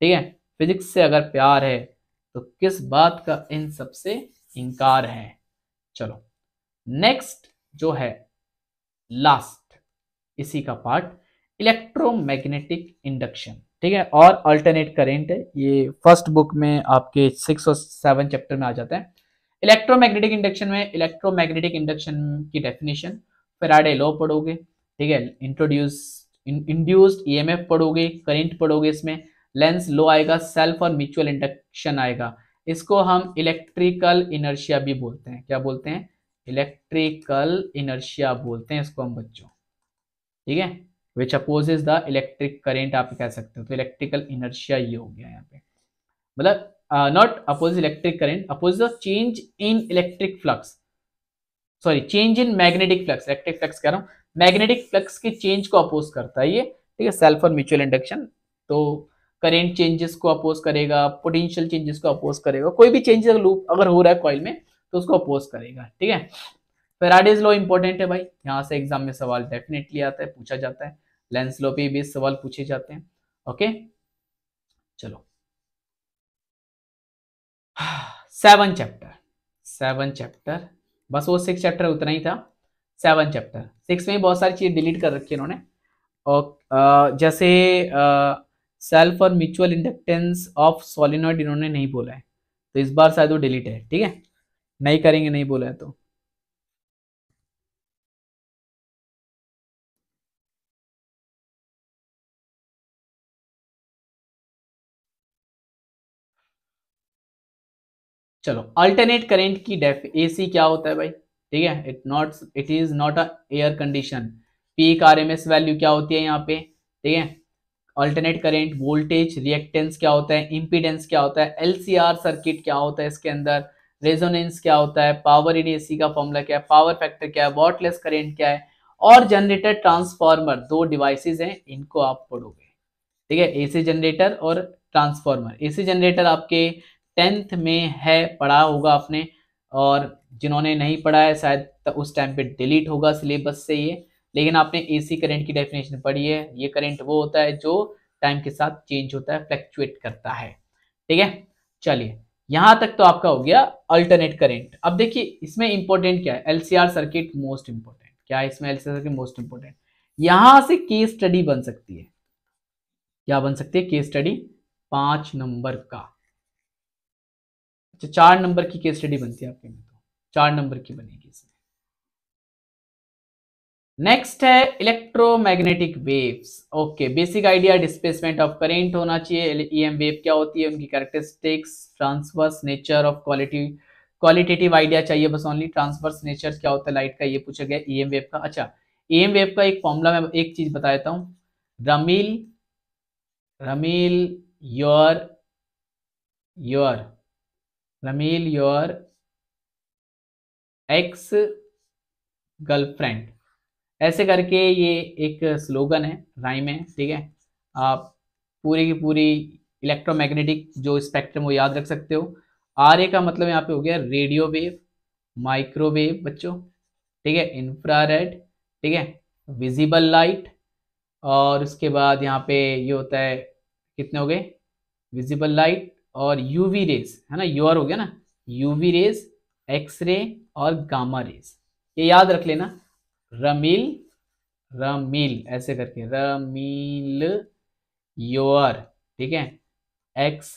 ठीक है फिजिक्स से अगर प्यार है तो किस बात का इन सबसे इनकार है चलो नेक्स्ट जो है लास्ट इसी का पार्ट इलेक्ट्रोमैग्नेटिक इंडक्शन ठीक है और अल्टरनेट करेंट ये फर्स्ट बुक में आपके सिक्स और सेवन चैप्टर में आ जाता है इलेक्ट्रोमैग्नेटिक इंडक्शन में इलेक्ट्रोमैग्नेटिक इंडक्शन की डेफिनेशन फेराडे लॉ पढ़ोगे ठीक है इंट्रोड्यूस इंड्यूस्ड ईएमएफ पढ़ोगे करंट पढ़ोगे इसमें लेंस लॉ आएगा सेल्फ और म्यूचुअल इंडक्शन आएगा इसको हम इलेक्ट्रिकल इनर्शिया भी बोलते हैं क्या बोलते हैं इलेक्ट्रिकल इनर्शिया बोलते हैं इसको हम बच्चों ठीक है which opposes the electric current आप कह सकते हो तो इलेक्ट्रिकल इनर्शिया ये हो गया यहाँ पे मतलब uh, not opposes electric current opposes the change in electric flux sorry change in magnetic flux electric flux कह रहा हूँ मैग्नेटिक फ्लक्स के चेंज को अपोज करता है ये ठीक है सेल्फ और म्यूचुअल इंडक्शन तो करेंट चेंजेस को अपोज करेगा पोटेंशियल चेंजेस को अपोज करेगा कोई भी चेंजेस अगर लूप अगर हो रहा है कॉइल में तो उसको अपोज करेगा ठीक है फेराडेज लॉ इंपॉर्टेंट है भाई यहाँ से एग्जाम में सवाल डेफिनेटली आता है पूछा जाता है लेंस लॉ पे भी सवाल पूछे जाते हैं ओके चलो सेवन चैप्टर सेवन चैप्टर बस वो सिक्स चैप्टर उतना ही था सेवन चैप्टर सिक्स में बहुत सारी चीज़ डिलीट कर रखी है और जैसे सेल्फ और म्यूचुअल इंडक्टेंस ऑफ सोलिनॉइड इन्होंने नहीं बोला है तो इस बार शायद वो डिलीट है ठीक है नहीं करेंगे नहीं बोला है तो चलो अल्टरनेट करेंट की डेफ एसी क्या होता है भाई ठीक है it not it is not a air condition M S value क्या होती है यहाँ पे ठीक है अल्टरनेट करेंट वोल्टेज रिएक्टेंस क्या होता है इम्पीडेंस क्या होता है एलसीआर सर्किट क्या होता है इसके अंदर रेजोनेंस क्या होता है पावर इन एसी का फॉर्मूला क्या है पावर फैक्टर क्या है वॉटलेस करेंट क्या है और जनरेटर ट्रांसफॉर्मर दो डिवाइसेस हैं इनको आप पढ़ोगे ठीक है एसी जनरेटर और ट्रांसफॉर्मर एसी जनरेटर आपके टेंथ में है पढ़ा होगा आपने और जिन्होंने नहीं पढ़ा है शायद उस टाइम पे डिलीट होगा सिलेबस से ये लेकिन आपने एसी करंट की डेफिनेशन पढ़ी है ये करंट वो होता है जो टाइम के साथ चेंज होता है फ्लैक्चुएट करता है ठीक है चलिए यहां तक तो आपका हो गया अल्टरनेट करेंट अब देखिए इसमें इंपॉर्टेंट क्या है एलसीआर सर्किट मोस्ट इंपॉर्टेंट क्या है इसमें एलसीआर सर्किट मोस्ट इंपॉर्टेंट यहां से केस स्टडी बन सकती है क्या बन सकती है केस स्टडी पांच नंबर का जो चार नंबर की केस स्टडी बनती है आपके में तो चार नंबर की बनेगी इसमें नेक्स्ट है electromagnetic waves okay basic idea displacement of current होना चाहिए ईएम वेव क्या होती है उनकी characteristics transverse nature of quality qualitative idea चाहिए बस ओनली ट्रांसवर्स नेचर क्या होता है लाइट का ये पूछा गया ईएम वेव का अच्छा ईएम वेव का एक फॉर्मूला मैं एक चीज बता देता हूँ Ramil Ramil your your Ramil your ex girlfriend ऐसे करके ये एक स्लोगन है राइम है ठीक है आप पूरी की पूरी इलेक्ट्रोमैग्नेटिक जो स्पेक्ट्रम वो याद रख सकते हो आर ए का मतलब यहाँ पे हो गया रेडियो वेव माइक्रोवेव बच्चों ठीक है इंफ्रारेड ठीक है विजिबल लाइट और उसके बाद यहाँ पे ये होता है कितने हो गए विजिबल लाइट और यूवी रेज है ना यूआर हो गया ना यूवी रेज एक्सरे और गामा रेज ये याद रख लेना रमील रमील ऐसे करके रमील योर ठीक है एक्स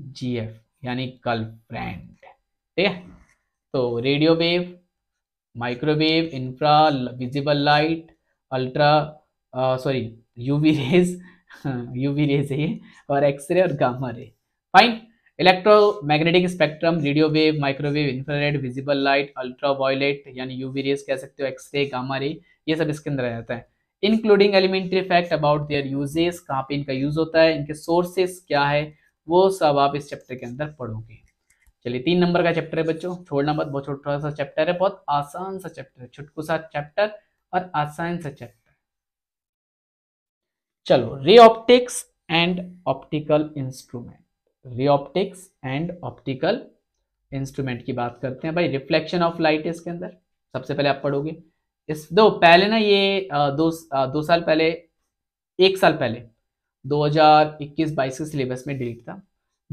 जी एफ यानी गर्लफ्रेंड ठीक है तो radio wave microwave infra visible light ultra sorry UV rays UV rays है ये और एक्सरे और gamma ray electro electromagnetic spectrum radio wave microwave infrared visible light ultraviolet यानी यूवी रेस कह सकते हो एक्सरे गामा रे ये सब इसके अंदर आ जाता है including elementary fact about their uses कहाँ पे इनका यूज होता है इनके सोर्सेस क्या है वो सब आप इस चैप्टर के अंदर पढ़ोगे चलिए तीन नंबर का चैप्टर है बच्चों छोड़ना मत बहुत छोटा सा चैप्टर है बहुत आसान सा चैप्टर है छुटकू सा चैप्टर और आसान सा चैप्टर चलो ray optics and optical instrument ray optics and optical instrument की बात करते हैं भाई रिफ्लेक्शन ऑफ लाइट इसके अंदर सबसे पहले आप पढ़ोगे इस दो पहले ना ये दो दो साल पहले एक साल पहले 2021-22 के सिलेबस में डिलीट था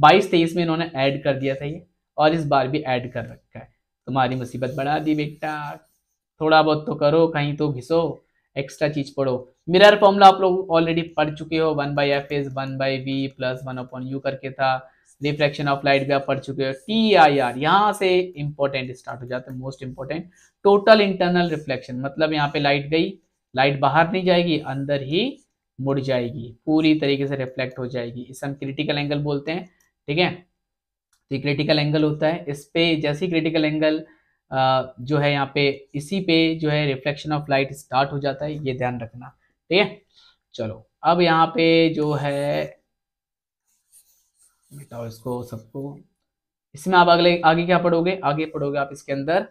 22-23 में इन्होंने ऐड कर दिया था ये और इस बार भी ऐड कर रखा है तुम्हारी मुसीबत बढ़ा दी बेटा थोड़ा बहुत तो करो कहीं तो घिसो एक्स्ट्रा चीज पढ़ो मिरर फॉर्मूला आप लोग ऑलरेडी पढ़ चुके हो one by F is one by V plus one upon U करके था रिफ्लेक्शन ऑफ लाइट भी आप पढ़ चुके हो टी आई आर यहाँ से इंपॉर्टेंट स्टार्ट हो जाता है most important total internal reflection मतलब यहाँ पे लाइट गई लाइट बाहर नहीं जाएगी अंदर ही मुड़ जाएगी पूरी तरीके से रिफ्लेक्ट हो जाएगी इसे हम क्रिटिकल एंगल बोलते हैं ठीक है तो क्रिटिकल एंगल होता है इस पे जैसी क्रिटिकल एंगल जो है यहाँ पे इसी पे जो है रिफ्लेक्शन ऑफ लाइट स्टार्ट हो जाता है ये ध्यान रखना ठीक है चलो अब यहाँ पे जो है मिटाओ इसको सबको इसमें आप अगले आगे क्या पढ़ोगे आगे पढ़ोगे आप इसके अंदर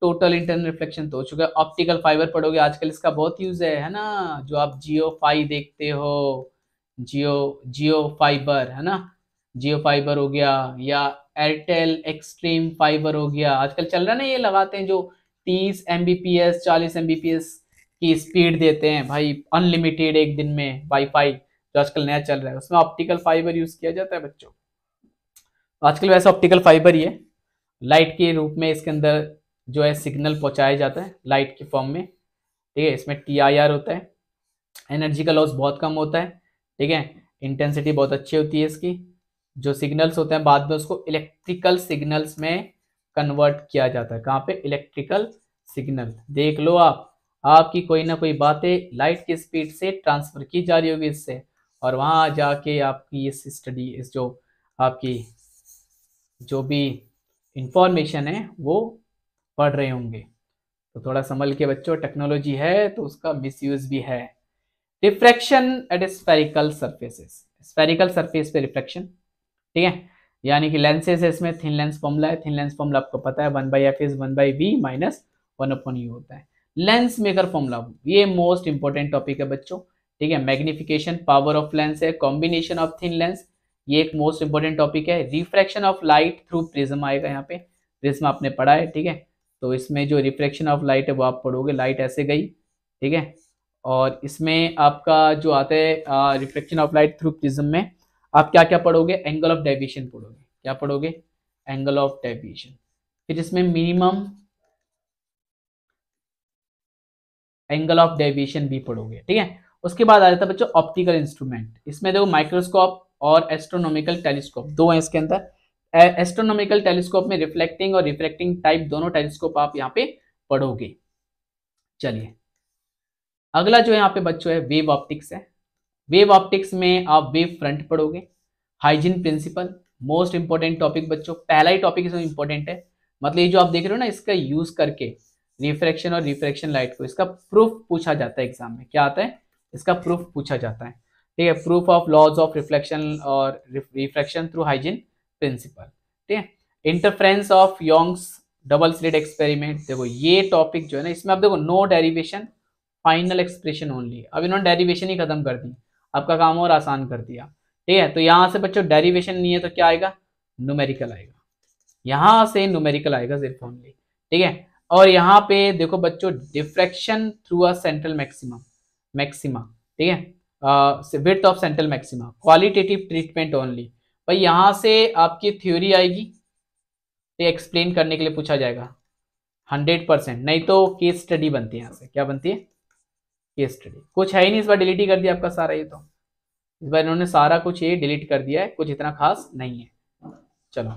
टोटल इंटरनल रिफ्लेक्शन तो हो चुका है ऑप्टिकल फाइबर पढ़ोगे आजकल इसका बहुत यूज है है ना जो आप जियो फाई देखते हो जियो जियो फाइबर है ना जियो फाइबर हो गया या एयरटेल एक्सट्रीम फाइबर हो गया आजकल चल रहा है ना ये लगाते हैं जो तीस एम बी पी एस चालीस एम बी पी एस की स्पीड देते हैं भाई अनलिमिटेड एक दिन में वाईफाई जो आजकल नया चल रहा है उसमें ऑप्टिकल फाइबर यूज़ किया जाता है बच्चों आजकल वैसे ऑप्टिकल फाइबर ही है लाइट के रूप में इसके अंदर जो है सिग्नल पहुंचाया जाता है लाइट के फॉर्म में ठीक है इसमें टी आई आर होता है एनर्जी का लॉस बहुत कम होता है ठीक है इंटेंसिटी बहुत अच्छी होती है इसकी जो सिग्नल्स होते हैं बाद में उसको इलेक्ट्रिकल सिग्नल्स में कन्वर्ट किया जाता है कहाँ पे इलेक्ट्रिकल सिग्नल देख लो आप आपकी कोई ना कोई बातें लाइट की स्पीड से ट्रांसफर की जा रही होगी इससे और वहां जाके आपकी इस स्टडी इस जो आपकी जो भी इंफॉर्मेशन है वो पढ़ रहे होंगे तो थोड़ा संभल के बच्चों टेक्नोलॉजी है तो उसका मिस भी है refraction at spherical surfaces spherical surface पे रिफ्रैक्शन ठीक है यानी कि लेंसेज है इसमें थिन लेंस फॉर्मूला है थिन लेंस फॉर्मूला आपको पता है one by F is one by V minus one upon U होता है लेंस मेकर फॉर्मूला ये मोस्ट इंपॉर्टेंट टॉपिक है बच्चों ठीक है मैग्निफिकेशन पावर ऑफ लेंस है कॉम्बिनेशन ऑफ थिन लेंस ये एक मोस्ट इंपॉर्टेंट टॉपिक है refraction of light through prism आएगा यहाँ पे प्रिज्म आपने पढ़ा है ठीक है तो इसमें जो रिफ्रैक्शन ऑफ लाइट है वो आप पढ़ोगे लाइट ऐसे गई ठीक है और इसमें आपका जो आता है reflection of light through prism में आप क्या क्या पढ़ोगे एंगल ऑफ डेविएशन पढ़ोगे क्या पढ़ोगे एंगल ऑफ डेविएशन फिर इसमें मिनिमम एंगल ऑफ डेविएशन भी पढ़ोगे ठीक है उसके बाद आ जाता है बच्चों ऑप्टिकल इंस्ट्रूमेंट इसमें देखो माइक्रोस्कोप और एस्ट्रोनॉमिकल टेलीस्कोप दो हैं इसके अंदर एस्ट्रोनॉमिकल टेलीस्कोप में रिफ्लेक्टिंग और रिफ्लेक्टिंग टाइप दोनों टेलीस्कोप आप यहाँ पे पढ़ोगे चलिए अगला जो है यहाँ पे बच्चों है वेव ऑप्टिक्स है वेव ऑप्टिक्स में आप वेव फ्रंट पढ़ोगे Huygens principle most important topic बच्चों पहला ही टॉपिक इसमें इंपॉर्टेंट है मतलब ये जो आप देख रहे हो ना इसका यूज करके रिफ्रैक्शन और रिफ्रैक्शन लाइट को इसका प्रूफ पूछा जाता है एग्जाम में क्या आता है इसका प्रूफ पूछा जाता है ठीक है proof of laws of reflection और रिफ्रैक्शन थ्रू हाइजीन प्रिंसिपल ठीक है interference of Young's double slit experiment देखो ये टॉपिक जो है ना इसमें आप देखो no derivation final expression only अब इन्होंने डेरिवेशन ही खत्म कर दी आपका काम और आसान कर दिया ठीक है तो यहां से बच्चों डेरिवेशन नहीं है तो क्या आएगा न्यूमेरिकल आएगा यहां से न्यूमेरिकल आएगा सिर्फ ओनली ठीक है और यहाँ पे देखो बच्चों diffraction through a central maximum maxima ठीक है width of central maxima qualitative treatment only भाई यहां से आपकी थ्योरी आएगी तो एक्सप्लेन करने के लिए पूछा जाएगा हंड्रेड परसेंट नहीं तो केस स्टडी बनती है यहाँ से क्या बनती है स्टडी कुछ है ही नहीं इस बार डिलीट ही कर दिया आपका सारा ये तो इस बार इन्होंने सारा कुछ ये डिलीट कर दिया है कुछ इतना खास नहीं है चलो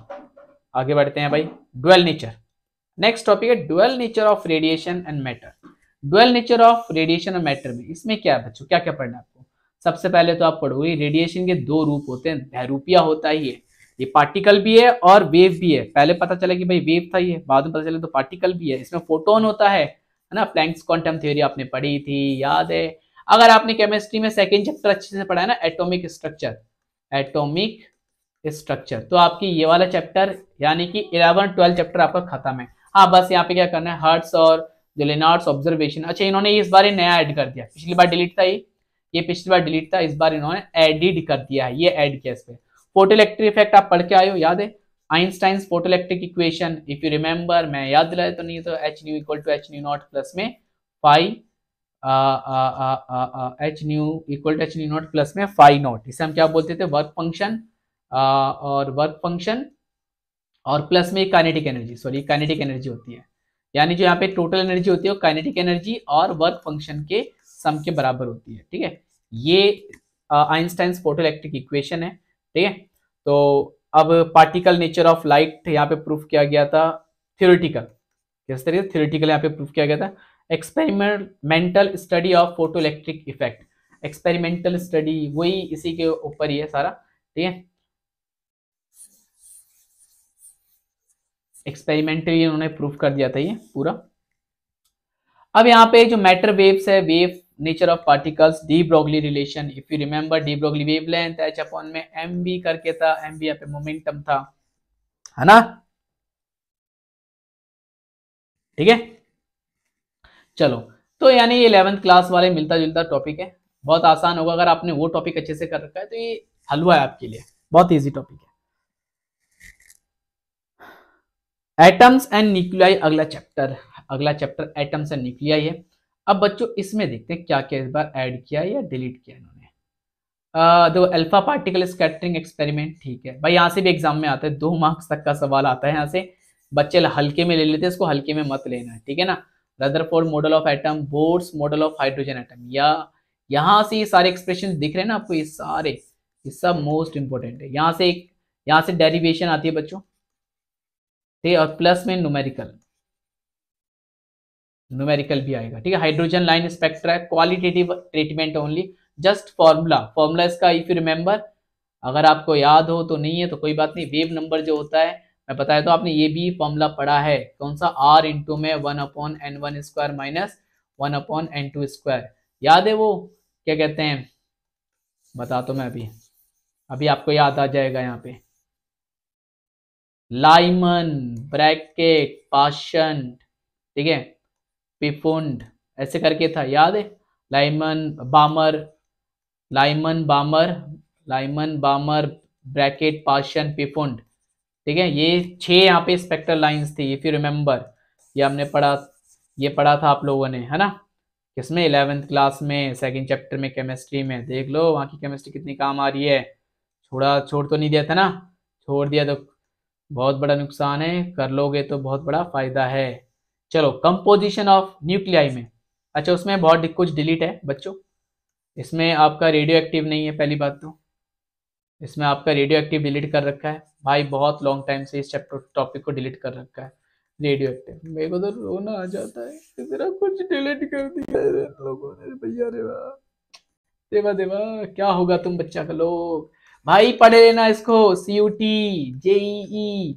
आगे बढ़ते हैं भाई डुअल नेचर नेक्स्ट टॉपिक है dual nature of radiation and matter dual nature of radiation और मैटर में इसमें क्या है बच्चों क्या क्या पढ़ना है आपको सबसे पहले तो आप पढ़ोगे रेडिएशन के दो रूप होते हैं बहरूपिया होता ही है ये पार्टिकल भी है और वेव भी है पहले पता चला कि भाई वेव था ये बाद में पता चला तो पार्टिकल भी है इसमें फोटोन होता है है ना प्लैंक्स क्वांटम थ्योरी आपने पढ़ी थी याद है अगर आपने केमिस्ट्री में सेकेंड चैप्टर अच्छे से पढ़ा है ना एटोमिक स्ट्रक्चर एटोमिक स्ट्रक्चर तो आपकी ये वाला चैप्टर यानी कि इलेवन ट्वेल्व चैप्टर आपका खत्म है हाँ बस यहाँ पे क्या करना है हर्ट्स और जो ऑब्जर्वेशन अच्छा इन्होंने इस बार नया एड कर दिया पिछली बार डिलीट था ये ये पिछली बार डिलीट था इस बार इन्होंने एडिड कर दिया है ये एड किया इस पर फोटो इलेक्ट्रिक इफेक्ट आप पढ़ के आए हो याद है Einstein photoelectric equation if you remember मैं याद दिलाया तो नहीं तो H nu equal to H nu naught plus में five H nu equal to H nu naught plus में फाइव नॉट इसे हम क्या बोलते थे वर्क फंक्शन और वर्क फंक्शन और प्लस में kinetic energy sorry kinetic energy होती है यानी जो यहाँ पे टोटल एनर्जी होती है वो काइनेटिक एनर्जी और वर्क फंक्शन के सम के बराबर होती है ठीक है ये आइंस्टाइन फोटोइलेक्ट्रिक इक्वेशन है ठीक है तो अब पार्टिकल नेचर ऑफ लाइट यहाँ पे प्रूफ किया गया था थियोरिटिकल किस तरीके से थियोरिटिकल यहाँ पे प्रूफ किया गया था experimental study of photoelectric effect experimental study वही इसी के ऊपर ही है सारा ठीक है एक्सपेरिमेंटली उन्होंने प्रूफ कर दिया था ये पूरा अब यहाँ पे जो मैटर वेव्स है wave nature of particles de Broglie relation if you remember de Broglie wavelength H upon में एम बी करके था एम बी यहाँ पे मोमेंटम था है ना ठीक है चलो तो यानी इलेवेंथ क्लास वाले मिलता जुलता टॉपिक है बहुत आसान होगा अगर आपने वो टॉपिक अच्छे से कर रखा है तो ये हलवा है आपके लिए बहुत इजी टॉपिक है एटम्स एंड न्यूक्लियाई अगला चैप्टर अगला चैप्टर एटम्स एंड न्यूक्लियाई है अब बच्चों इसमें देखते हैं क्या क्या इस बार ऐड किया या डिलीट किया इन्होंने दो अल्फा पार्टिकल स्कैटरिंग एक्सपेरिमेंट ठीक है भाई यहाँ से भी एग्जाम में आता है दो मार्क्स तक का सवाल आता है यहाँ से बच्चे हल्के में ले लेते हैं इसको हल्के में मत लेना है ठीक है ना Rutherford model of atom Bohr's model of hydrogen atom या यहाँ से ये सारे एक्सप्रेशन दिख रहे हैं ना आपको ये सारे ये सब मोस्ट इंपॉर्टेंट है यहाँ से एक यहाँ से डेरिवेशन आती है बच्चों ठीक है और प्लस में नुमेरिकल न्यूमेरिकल भी आएगा ठीक है hydrogen line spectra qualitative treatment only just formula formula इसका इफ यू रिमेम्बर अगर आपको याद हो तो नहीं है तो कोई बात नहीं वेव नंबर जो होता है मैं बताया तो आपने ये भी फॉर्मूला पढ़ा है कौन सा आर इंटू में one upon N one square minus one upon N two square याद है वो क्या कहते हैं बता तो मैं अभी अभी आपको याद आ जाएगा यहाँ पे लाइमन ब्रैकेट पाशन ठीक है पिफोंड ऐसे करके था याद है Lyman Balmer Lyman Balmer Lyman Balmer Brackett Paschen Pfund ठीक है ये छह यहाँ पे स्पेक्टर लाइंस थी इफ़ यू रिमेम्बर ये हमने पढ़ा ये पढ़ा था आप लोगों ने है ना किसमें इलेवेंथ क्लास में सेकंड चैप्टर में केमिस्ट्री में देख लो वहाँ की केमिस्ट्री कितनी काम आ रही है छोड़ा छोड़ तो नहीं दिया था ना छोड़ दिया तो बहुत बड़ा नुकसान है कर लोगे तो बहुत बड़ा फ़ायदा है चलो कंपोजिशन ऑफ न्यूक्लियाई में अच्छा उसमें बहुत कुछ डिलीट है बच्चों इसमें आपका रेडियो एक्टिव नहीं है पहली बात तो इसमें आपका रेडियो एक्टिव डिलीट कर रखा है भाई बहुत लॉन्ग टाइम से इस चैप्टर टॉपिक को डिलीट कर रखा है रेडियो एक्टिव मेरे को तो रोना आ जाता है तेरा कुछ डिलीट कर दिया है लोगों ने भैया देवा देवा देवा क्या होगा तुम बच्चा का लोग भाई पढ़े लेना इसको सी यू टी जेई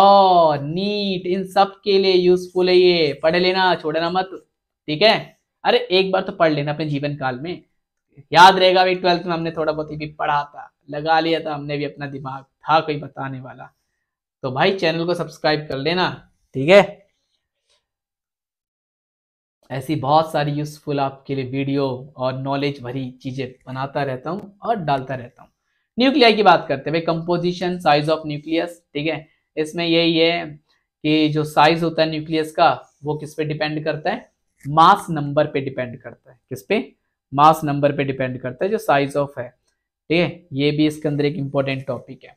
और नीट इन सब के लिए यूजफुल है ये पढ़ लेना छोड़ना मत ठीक है अरे एक बार तो पढ़ लेना अपने जीवन काल में याद रहेगा भाई ट्वेल्थ में हमने थोड़ा बहुत भी पढ़ा था लगा लिया था हमने भी अपना दिमाग था कोई बताने वाला तो भाई चैनल को सब्सक्राइब कर लेना ठीक है ऐसी बहुत सारी यूजफुल आपके लिए वीडियो और नॉलेज भरी चीजें बनाता रहता हूँ और डालता रहता हूँ न्यूक्लिया की बात करते हैं भाई कंपोजिशन साइज ऑफ न्यूक्लियस ठीक है इसमें यही है कि जो साइज होता है न्यूक्लियस का वो किस पे डिपेंड करता है मास नंबर पे डिपेंड करता है किस पे मास नंबर पे डिपेंड करता है जो साइज ऑफ है ठीक है ये भी इसके अंदर एक इंपॉर्टेंट टॉपिक है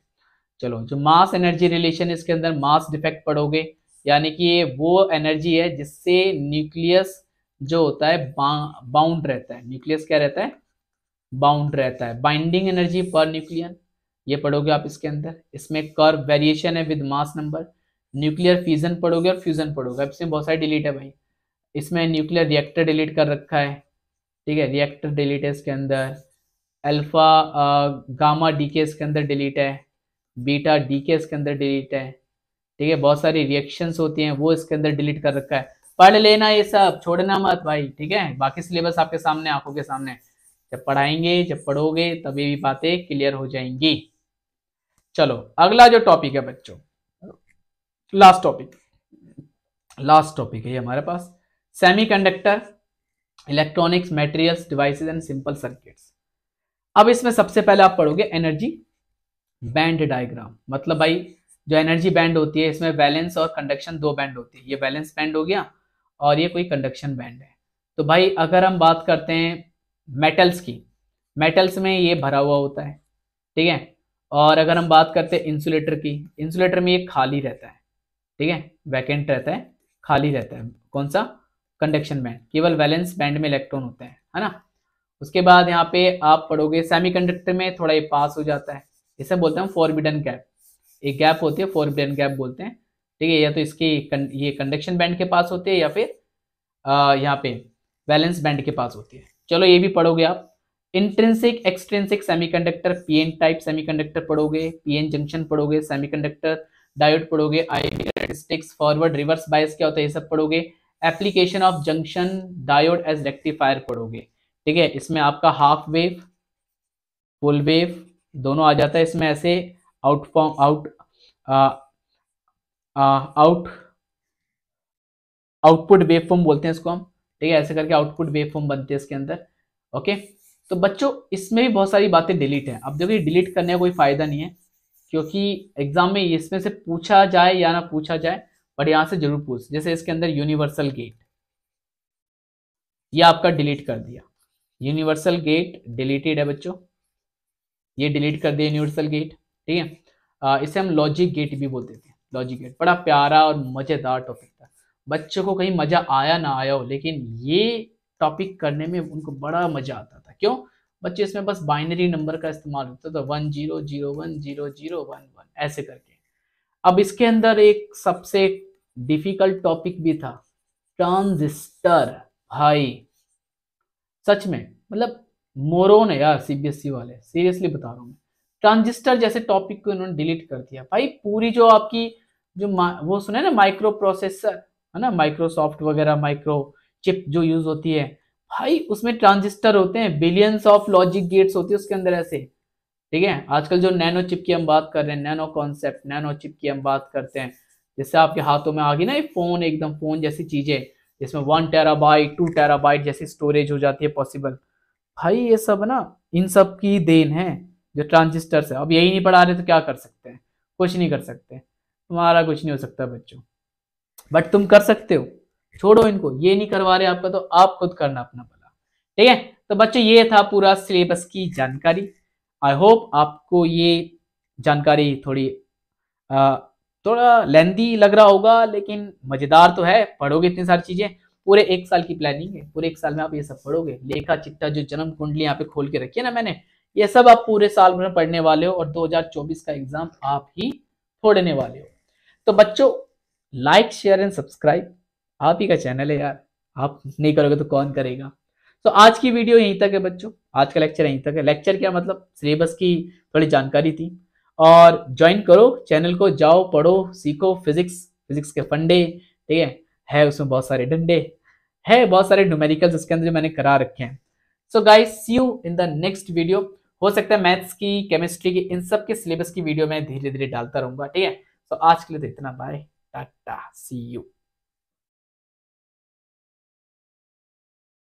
चलो जो मास एनर्जी रिलेशन इसके अंदर मास डिफेक्ट पढ़ोगे यानी कि ये वो एनर्जी है जिससे न्यूक्लियस जो होता है बाउंड रहता है न्यूक्लियस क्या रहता है बाउंड रहता है बाइंडिंग एनर्जी पर न्यूक्लियन ये पढ़ोगे आप इसके अंदर इसमें कर वेरिएशन है with mass number nuclear fusion पढ़ोगे और फ्यूजन पढ़ोगे अब इसमें बहुत सारे डिलीट है भाई इसमें न्यूक्लियर रिएक्टर डिलीट कर रखा है ठीक है रिएक्टर डिलीट है इसके अंदर अल्फा गामा डी के इसके अंदर डिलीट है बीटा डी के इसके अंदर डिलीट है ठीक है बहुत सारी रिएक्शंस होती हैं वो इसके अंदर डिलीट कर रखा है पढ़ लेना ये सब छोड़ना मत भाई ठीक है बाकी सिलेबस आपके सामने आंखों के सामने जब पढ़ाएंगे जब पढ़ोगे तभी भी बातें क्लियर हो जाएंगी चलो अगला जो टॉपिक है बच्चों लास्ट टॉपिक लास्ट टॉपिक है ये हमारे पास semiconductor electronics materials devices and simple circuits अब इसमें सबसे पहले आप पढ़ोगे एनर्जी बैंड डायग्राम मतलब भाई जो एनर्जी बैंड होती है इसमें बैलेंस और कंडक्शन दो बैंड होती है ये बैलेंस बैंड हो गया और ये कोई कंडक्शन बैंड है तो भाई अगर हम बात करते हैं मेटल्स की मेटल्स में ये भरा हुआ होता है ठीक है और अगर हम बात करते हैं इंसुलेटर की इंसुलेटर में ये खाली रहता है ठीक है वैकेंट रहता है खाली रहता है कौन सा कंडक्शन बैंड केवल वैलेंस बैंड में इलेक्ट्रॉन होता है है ना उसके बाद यहाँ पे आप पढ़ोगे कंडक्टर में थोड़ा ये पास हो जाता है इसे बोलते हैं फोरबिडन गैप एक गैप होती है फोरबिडन गैप बोलते हैं ठीक है या तो इसके ये कंडक्शन बैंड के पास होती है या फिर यहाँ पे वैलेंस बैंड के पास होती है चलो ये भी पढ़ोगे आप intrinsic extrinsic semiconductor PN type semiconductor पढ़ोगे पीएन जंक्शन पढ़ोगे सेमीकंडक्टर डायोड पढ़ोगे आईवी फॉरवर्ड रिवर्स बायस क्या होता है ये सब पढ़ोगे application of junction diode as rectifier पढ़ोगे ठीक है इसमें आपका हाफ वेव फुल वेव दोनों आ जाता है इसमें ऐसे out form out out output wave form बोलते हैं इसको हम ठीक है ऐसे करके आउटपुट वेव फॉर्म बनते हैं इसके अंदर ओके okay? तो बच्चों इसमें भी बहुत सारी बातें डिलीट हैं अब देखो ये डिलीट करने का कोई फ़ायदा नहीं है क्योंकि एग्जाम में इसमें से पूछा जाए या ना पूछा जाए बट यहाँ से जरूर पूछ जैसे इसके अंदर यूनिवर्सल गेट ये आपका डिलीट कर दिया यूनिवर्सल गेट डिलीटेड है बच्चों ये डिलीट कर दिया यूनिवर्सल गेट ठीक है इसे हम लॉजिक गेट भी बोलते थे लॉजिक गेट बड़ा प्यारा और मज़ेदार टॉपिक था बच्चों को कहीं मज़ा आया ना आया हो लेकिन ये टॉपिक करने में उनको बड़ा मजा आता था क्यों बच्चे इसमें बस बाइनरी नंबर का इस्तेमाल होता था one zero zero one zero zero one one ऐसे करके अब इसके अंदर एक सबसे डिफिकल्ट टॉपिक भी था ट्रांजिस्टर भाई सच में मतलब मोरोन है यार सीबीएसई e वाले सीरियसली बता रहा हूँ मैं ट्रांजिस्टर जैसे टॉपिक को इन्होंने डिलीट कर दिया भाई पूरी जो आपकी जो वो सुने ना माइक्रो प्रोसेसर है ना माइक्रोसॉफ्ट वगैरह माइक्रो चिप जो यूज होती है भाई उसमें ट्रांजिस्टर होते हैं बिलियंस ऑफ लॉजिक गेट्स होती है उसके अंदर ऐसे ठीक है आजकल जो नैनो चिप की हम बात कर रहे हैं नैनो कॉन्सेप्ट नैनो चिप की हम बात करते हैं जैसे आपके हाथों में आ गई ना ये फोन एकदम फोन जैसी चीजें जिसमें one byte to terabyte जैसी स्टोरेज हो जाती है पॉसिबल भाई ये सब ना इन सब की देन है जो ट्रांजिस्टर है अब यही नहीं पढ़ा रहे तो क्या कर सकते हैं कुछ नहीं कर सकते तुम्हारा कुछ नहीं हो सकता बच्चों बट तुम कर सकते हो छोड़ो इनको ये नहीं करवा रहे आपका तो आप खुद करना अपना भला ठीक है तो बच्चों ये था पूरा सिलेबस की जानकारी आई होप आपको ये जानकारी थोड़ी आ, थोड़ा लेंदी लग रहा होगा लेकिन मज़ेदार तो है पढ़ोगे इतनी सारी चीज़ें पूरे एक साल की प्लानिंग है पूरे एक साल में आप ये सब पढ़ोगे लेखा चिट्टा जो जन्म कुंडली यहाँ पे खोल के रखी है ना मैंने ये सब आप पूरे साल में पढ़ने वाले हो और 2024 का एग्जाम आप ही छोड़ने वाले हो तो बच्चों लाइक शेयर एंड सब्सक्राइब आप ही का चैनल है यार आप नहीं करोगे तो कौन करेगा तो आज की वीडियो यहीं तक है बच्चों आज का लेक्चर यहीं तक है लेक्चर क्या मतलब सिलेबस की थोड़ी जानकारी थी और ज्वाइन करो चैनल को जाओ पढ़ो सीखो फिजिक्स फिजिक्स के फंडे ठीक है है उसमें बहुत सारे डंडे है बहुत सारे न्यूमेरिकल्स इसके अंदर जो मैंने करा रखे हैं so guys see you in the next video हो सकता है मैथ्स की केमिस्ट्री की इन सब के सिलेबस की वीडियो मैं धीरे धीरे डालता रहूंगा ठीक है सो so, आज के लिए तो इतना बाय टाटा सी यू